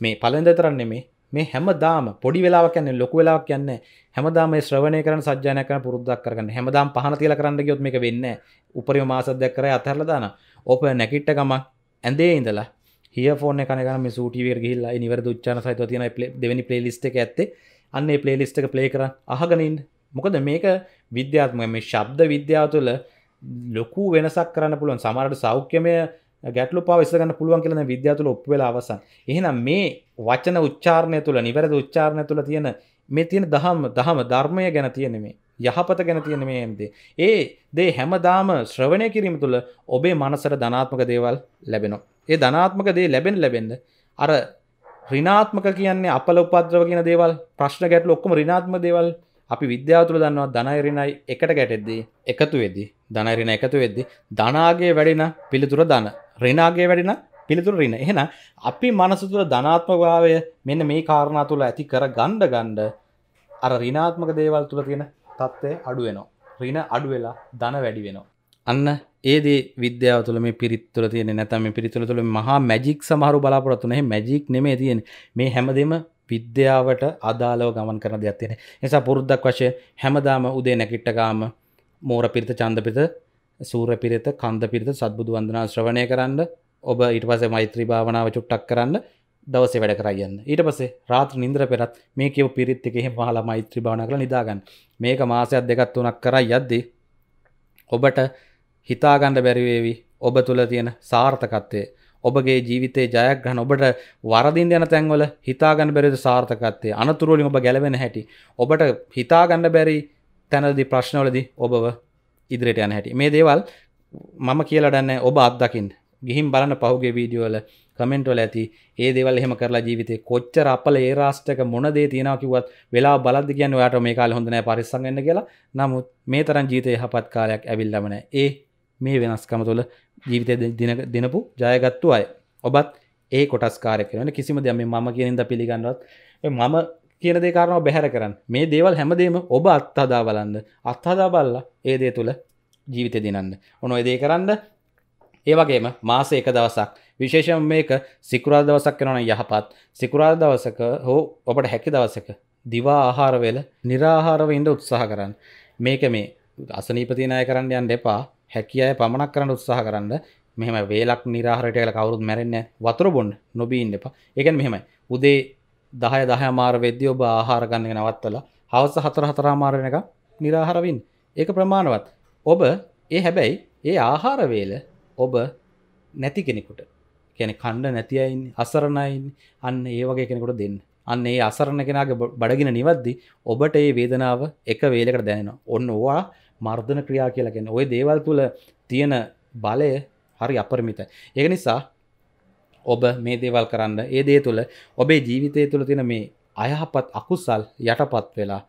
මේ පලඳ තරන්නේ මේ මේ හැමදාම පොඩි වෙලාවක් යන්න ලොකු වෙලාවක් යන්න හැමදාම ශ්‍රවණය කරන සජ්‍යනය කරන පුරුද්දක් කරගන්න හැමදාම් පහන තියලා කරන්න ගියොත් මේක වෙන්නේ උපරිම මාසක් දැක් කරා අතහැරලා දාන ඕප නැකිට්ට ගමක් ඇඳේ ඉඳලා හියෆෝන කනගම සූටිවර ගහිල්ලා නිවැරදි උච්චාන සහිත තියෙන දෙවැනි පලේලිස්ට එක ඇත්තේ අන්නේ පලේලිස්ට එක ප්ලේ කර අහගනින් මොකද මේක විද්‍යාත්මය මේ ශබ්ද විද්‍යාව තුළ ලොකු වෙනසක් කරන්න පුළුවන් සමරට සෞඛ්‍යමය ගැටලු පවස්සගන්න පුළුවන් කියලන විද්‍යාතුල ඔප් වෙලා අවසන් එහෙනම් මේ වචන උච්චාරණය තුළ නිවැරද උච්චාරණය තුළ තියෙන මේ තියෙන දහම් දහම ධර්මය ගැන තියෙන මේ යහපත ගැන තියෙන මේ ඇම්දේ ඒ දේ හැමදාම ශ්‍රවණය කිරීම තුළ ඔබේ මනසර ධනාත්මක දේවල් ලැබෙනවා ඒ ධනාත්මක දේ ලැබෙන ලැබෙන්ද අර රිනාත්මක කියන්නේ අපල උපද්‍රව කියන දේවල් ප්‍රශ්න ගැටලු ඔක්කොම රිනාත්ම දේවල් අපි විද්‍යාතුර දන්නවා ධනයිරිණයි එකට ගැටෙද්දී එකතු වෙදි ධනයිරිණ එකතු වෙද්දි ධනාගේ වැඩෙන පිළිතුර දන රිනාගේ වැඩෙන පිළිතුර රින එහෙන අපි මනසතුර ධනාත්මභාවය මෙන්න මේ කාරණා තුළ ඇති කර ගණ්ඩ ගණ්ඩ අර රිනාත්මක දේවල් තුළ තියෙන තත්ත්වය අඩුවෙනවා රින අඩුවෙලා ධන වැඩි වෙනවා අන්න ඒදේ විද්‍යාව තුළ මේ පිරිත්තුල තියෙන නැතම පිරිතුළ තුළ මහා මැජික් සමහරු බලාපොරත්තුනේ මැජික් නෙමේ තියෙන මේ හැමදෙම විද්‍යාවට අදාලව ගමන් කරන දෙයක් තියෙන නිසා පුරුද්දක් වශයෙන් හැමදාම උදේ නැගිට්ටකාම මෝර පිරිත චන්ද පිරිත සූර පිරිත කන්ද පිරිත සත්බුදු වන්දනා ශ්‍රවණය කරන්න ඔබ ඊට පස්සේ මෛත්‍රී භාවනාව චුට්ටක් කරන්න දවසේ වැඩ කරයන්න ඊට පස්සේ රාත්‍ර නින්දර පෙරත් මේ කියව පිරිත් එක එහෙම පහලා මෛත්‍රී භාවනා කරලා නිදාගන්න මේක මාසයක් දෙකක් තුනක් කරා යද්දී ඔබට හිතාගන්න බැරි වේවි ඔබ තුල තියෙන සාර්ථකත්වය ඔබගේ ජීවිතේ ජයග්‍රහණ ඔබට වරදින් යන තැන්වල හිතාගන්න බැරිද සාර්ථකත්වය අනතුරු වලින් ඔබ ගැලවෙන හැටි ඔබට හිතාගන්න බැරි තැනදී ප්‍රශ්නවලදී ඔබව ඉදිරියට යන හැටි මේ දේවල් මම කියලා දන්නේ ඔබ අත්දකින්න ගිහින් බලන්න පහුගේ වීඩියෝ වල කමෙන්ට් වල ඇති ඒ දේවල් එහෙම කරලා ජීවිතේ කොච්චර අපල ඒ රාස්ත්‍රක මොන දේ තියෙනවා කිව්වත් වෙලාව බලද්දි කියන්නේ ඔයාට මේ කාලේ හොඳ නැහැ පරිස්සම් වෙන්න කියලා නමුත් මේ තරම් ජීවිතේ යහපත් කාලයක් ඇවිල්ලාම නැහැ ඒ මේ වෙනස්කම තුළ ජීවිතය දෙනපු ජයගත්තු අය ඔබත් ඒ කොටස්කාර කරන කිසිම දෙම මම කියනින්ද පිළිගන්නවත් මම කියන දෙකාරනව බැහැර කරන්න මේ දේවල් හැමදේම ඔබ අත්හදා බලන්න අත්හදා බල්ලා ඒ දේ තුළ ජීවිත දිනන්න ඔනො දේ කරන්න ඒවගේම මාස එක දවසක් විශේෂම මේක සිකුරා දවසක් කෙනන යහපත් සිකුරා දවසක හෝ ඔබට හැකි දවසක දිවා ආහාරවෙල නිරාහාරව ඉන්ඩ උත්සාහ කරන්න මේක මේ අසනීපතිනාය කරන්න යන්න එපා හැකිය අය පමණක් කරන්න උත්සාහ කරන්න මෙහම වේලක් නිරහරට කල කවරුත් මැරෙන්න වතුර බොන්් නොබීන්න එපා එකන් මෙහෙමයි උදේ දහය දහ මාර වෙද්‍ය ඔබ ආහාරගන්න නවත්තල හවස හතර හතරාමාරණ එක නිරාහරවින් ඒක ප්‍රමාණවත් ඔබ ඒ හැබැයි ඒ ආහාරවේල ඔබ නැති කෙනෙකුට කැන කණ්ඩ නැතියින් අසරණයින් අන්න ඒ වගේ කෙනෙකුට දෙන්න අන්න ඒ අසරණ කෙනගේ බඩගෙන නිවද්දි ඔබට ඒ වේදනාව එක වේලකට දැනෙන ඔන්න ඕවා මර්ධන ක්‍රියා කියලා ගැන ඔය දේවල් තුළ තියෙන බලය හරි අපරමිත ඒ නිසා ඔබ මේ දේවල් කරන්න ඒ දේ තුළ ඔබේ ජීවිතය තුළ තින මේ අයහපත් අකුසල් යටපත් වෙලා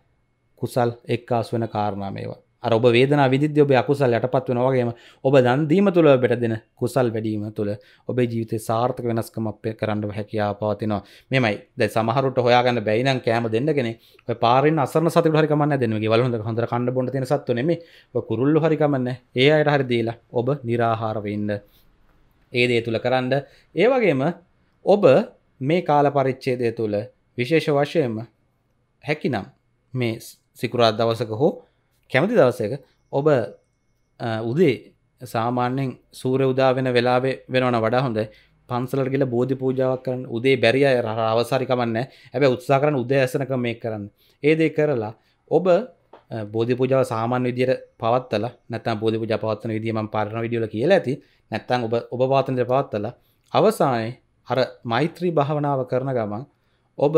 කුසල් එක්කාස් වෙන කාරණා මේවා ඔබ වේදන විදි ඔබ අකුසල් යටපත් වෙන වගේම ඔබ දන්දීම තුළ බෙට දෙන කුසල් වැඩීම තුළ ඔබේ ජීවිතය සාර්ථක වෙනස්කම අපේ කරන්න හැකයා පවතිනවා මෙමයි ද සමහරුට හොයාගන්න බැයිනම් කෑම දෙන්නගෙන පාර අසර සත හරිකම දෙනගේ වල හඳ කන්න බොට තින සත්වනෙම කුරුල්ලු හරිකමන්න ඒ අයට හරි දීලා ඔබ නිරාහාරවෙන්න ඒ දේ තුළ කරන්න ඒ වගේම ඔබ මේ කාල පරිච්චේදය තුළ විශේෂ වශයෙන්ම හැකිනම් මේ සිකුරාත් දවසක හෝ කැමති දවසක ඔබ උදේ සාමාන්‍යෙන් සූර උදා වෙන වෙලාවේ වෙනවන වඩා හොඳ පන්සලට ගිල බෝධි පූජාවක් කරන්න උදේ බැරිය අවසාරිකමන්න ඇබ උත්සා කරන උදේ ඇසනක මේ කරන්න ඒදේ කරලා ඔබ බෝධි පූජාව සාමාන්‍ය විදිර පවත්තල නැතම් බෝධි පූජා පවත්වන විදිම පාරණ විඩියල කියලා ඇති නැත්තං ඔබ ඔබ පාතන්ත්‍ර පවත්තල අවසානයේ අර මෛත්‍රී භාවනාව කරන ගමන් ඔබ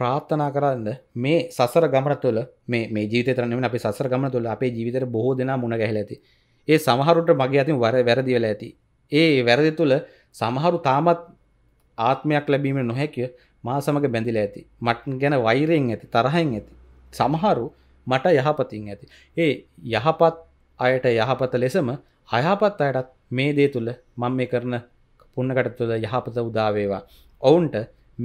ප්‍රාත්ථනා කරන්න මේ සසර ගමන තුළ මේ මේ ජීවිත තරනම අප සසර ගමන තුළ අපේ ජීවිතර බොහෝ දෙනා මුණ ගැහල ඇති ඒ සමහරුට මගේ අතින් වර වැරදිවල ඇති ඒ වැරදි තුළ සමහරු තාමත් ආත්මයක් ලැබීම නොහැකිය මා සමඟ බැඳිල ඇති මටන් ගැන වෛරයෙන් ඇති තරහෙන් ඇති සමහරු මට යහපතින් ඇති ඒ යහපත් අයට යහපත ලෙසම අයහපත් අයටත් මේ දේ තුළ මං මේ කරන පුන්නකට තුළ යහපත උදාවේවා ඔවුන්ට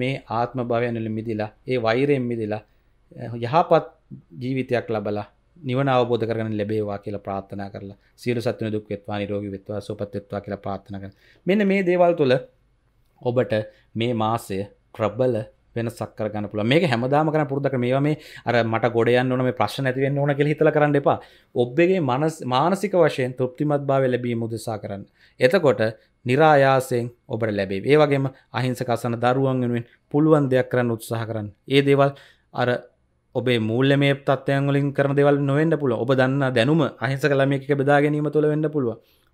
මේ ආත්ම භවයනල මිදිලා ඒ වෛරයෙන් මිදිලා යහපත් ජීවිතයක් ලබලා නිවන අවබෝධ කරගන්න ලැබේවා කියලා ප්‍රාර්ථනා කරලා සියලු සත්ත්වන දුක් වෙත්වා නිරෝගී වෙත්වා සුවපත් වෙත්වා කියලා ප්‍රාර්ථනා කරනවා. මෙන්න මේ දේවල් තුළ ඔබට මේ මාසය ප්‍රබල වෙන සක්කර ගන්න පුළ මේ හැමදාම කන පුරදක මේ මේ අර මට ගොඩයන් ඕන මේ ප්‍රශ්න ඇතිවෙන්න ඕන කෙ හිතල කරන්න එපා ඔබ්බගේ මනස් මානසික වශයෙන් තෘප්තිමත් භාව ලැබී මුදසා කරන්න එතකොට නිරායාසයෙන් ඔබට ලැබේ ඒ වගේම අහිංසකසන දරුවන් වෙනුවෙන් පුළුවන් දෙයක් කරන්න උත්සාහ කරන්න ඒ දේවල් අර ඔබේ මුල්ල මේ තත්වයන්ගලින් කරන දෙවල් නොවෙන්න පුළ ඔබ දන්න දැනුම අහිස කළමක බෙදා ගැනීම තුළ වෙන්න පුළුව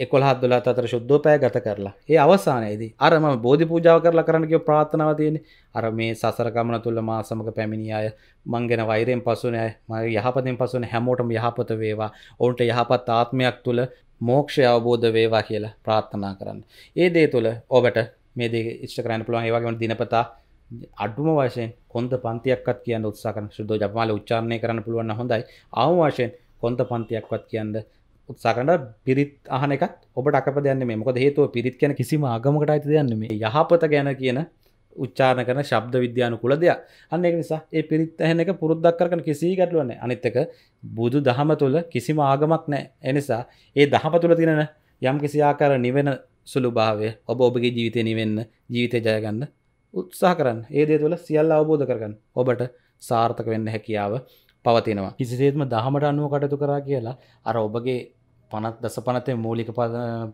එකොල් හදදුලා අතර ශුද්ධෝපය ගත කරලා ඒ අවසානයේදී අරම බෝධි පූජාව කරලා කරන්නක ප්‍රාථනාව තියෙන අර මේ සසරකමන තුල්ල මා සමඟ පැමිණි අය මංගෙන වෛරයෙන් පසුනය මගේ යහපතින් පසුන හැමෝටම යහපත වේවා ඔවුන්ට යහපත් ආත්මයක් තුළ මෝක්ෂය අවබෝධ වේවා කියලා ප්‍රාත්ථනා කරන්න ඒ දේ තුළ ඔබට මේ දේ ඉෂ්ට කරන්න පුළුවන් ඒවාගේම දිනපතා අඩුම වශයෙන් කොන්ද පන්තියක්ත් කියන්න උත්සා කරන ශුද්ධ ජපමාල උච්චාරණය කරන්න පුළුවන් හොඳයි අවවාශයෙන් කොන්ද පන්තියක්වත් කියන්න උත්සාකට පිරිත් අහන එකත් ඔබට අප දයන්න මේමක හේතුව පිරිත් කියන කිසිම ආගමකට අයිති දයන්න මේ යහපත ගැන කියන උච්චාන කරන ශබ්ද විද්‍යාන කුල දෙයක් අන්න එක නිසා ඒ පිරිත් ඇහෙන එක පුරුද්දක් කරන කිසි ගැටලුවන අනිත්තක බුදු දහම තුළ කිසිම ආගමක් නෑ එනිසා ඒ දහම තුළ තිනෙන යම් කිසි ආකාර නිවෙන සුළු භාවය ඔබ ඔබගේ ජීවිතය නිවෙන්න ජීවිතය ජයගන්න උත්සාහ කරන්න ඒ දේ තුළ සියල්ල අවබෝධ කරගන්න ඔබට සාර්ථක වෙන්න හැකියාව පවතිනවා කිසිසේත්ම දහමට අනුව කටතු කරා කියලා අර ඔබගේ පනත් දස පනතේ මූලික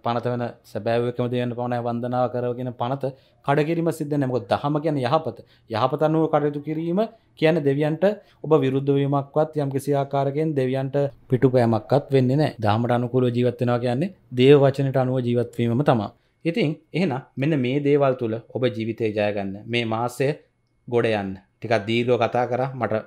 පනත වන සැබෑවකම දයන්න පවනය වන්දනාව කරගෙන පනත කඩකිරීම සිද්ධ නැකොත් දහම කියන යහපත යහපත අනුව කටයුතු කිරීම කියන දෙවියන්ට ඔබ විරුද්ධවීමක්වත් යම් කිසි ආකාරකෙන් දෙවියන්ට පිටු පෑමක්වත් වෙන්න නෑ දහමට අනුකුල ජීවත්වෙනවා කියන්නේ දේව වචනට අනුව ජීවත්වීම තමා ඉතින් එහෙන මෙන්න මේ දේවල් තුළ ඔබ ජීවිතය ජයගන්න මේ මාසය ගොඩ යන්න ටිකක් දීර්ලෝ කතා කර මට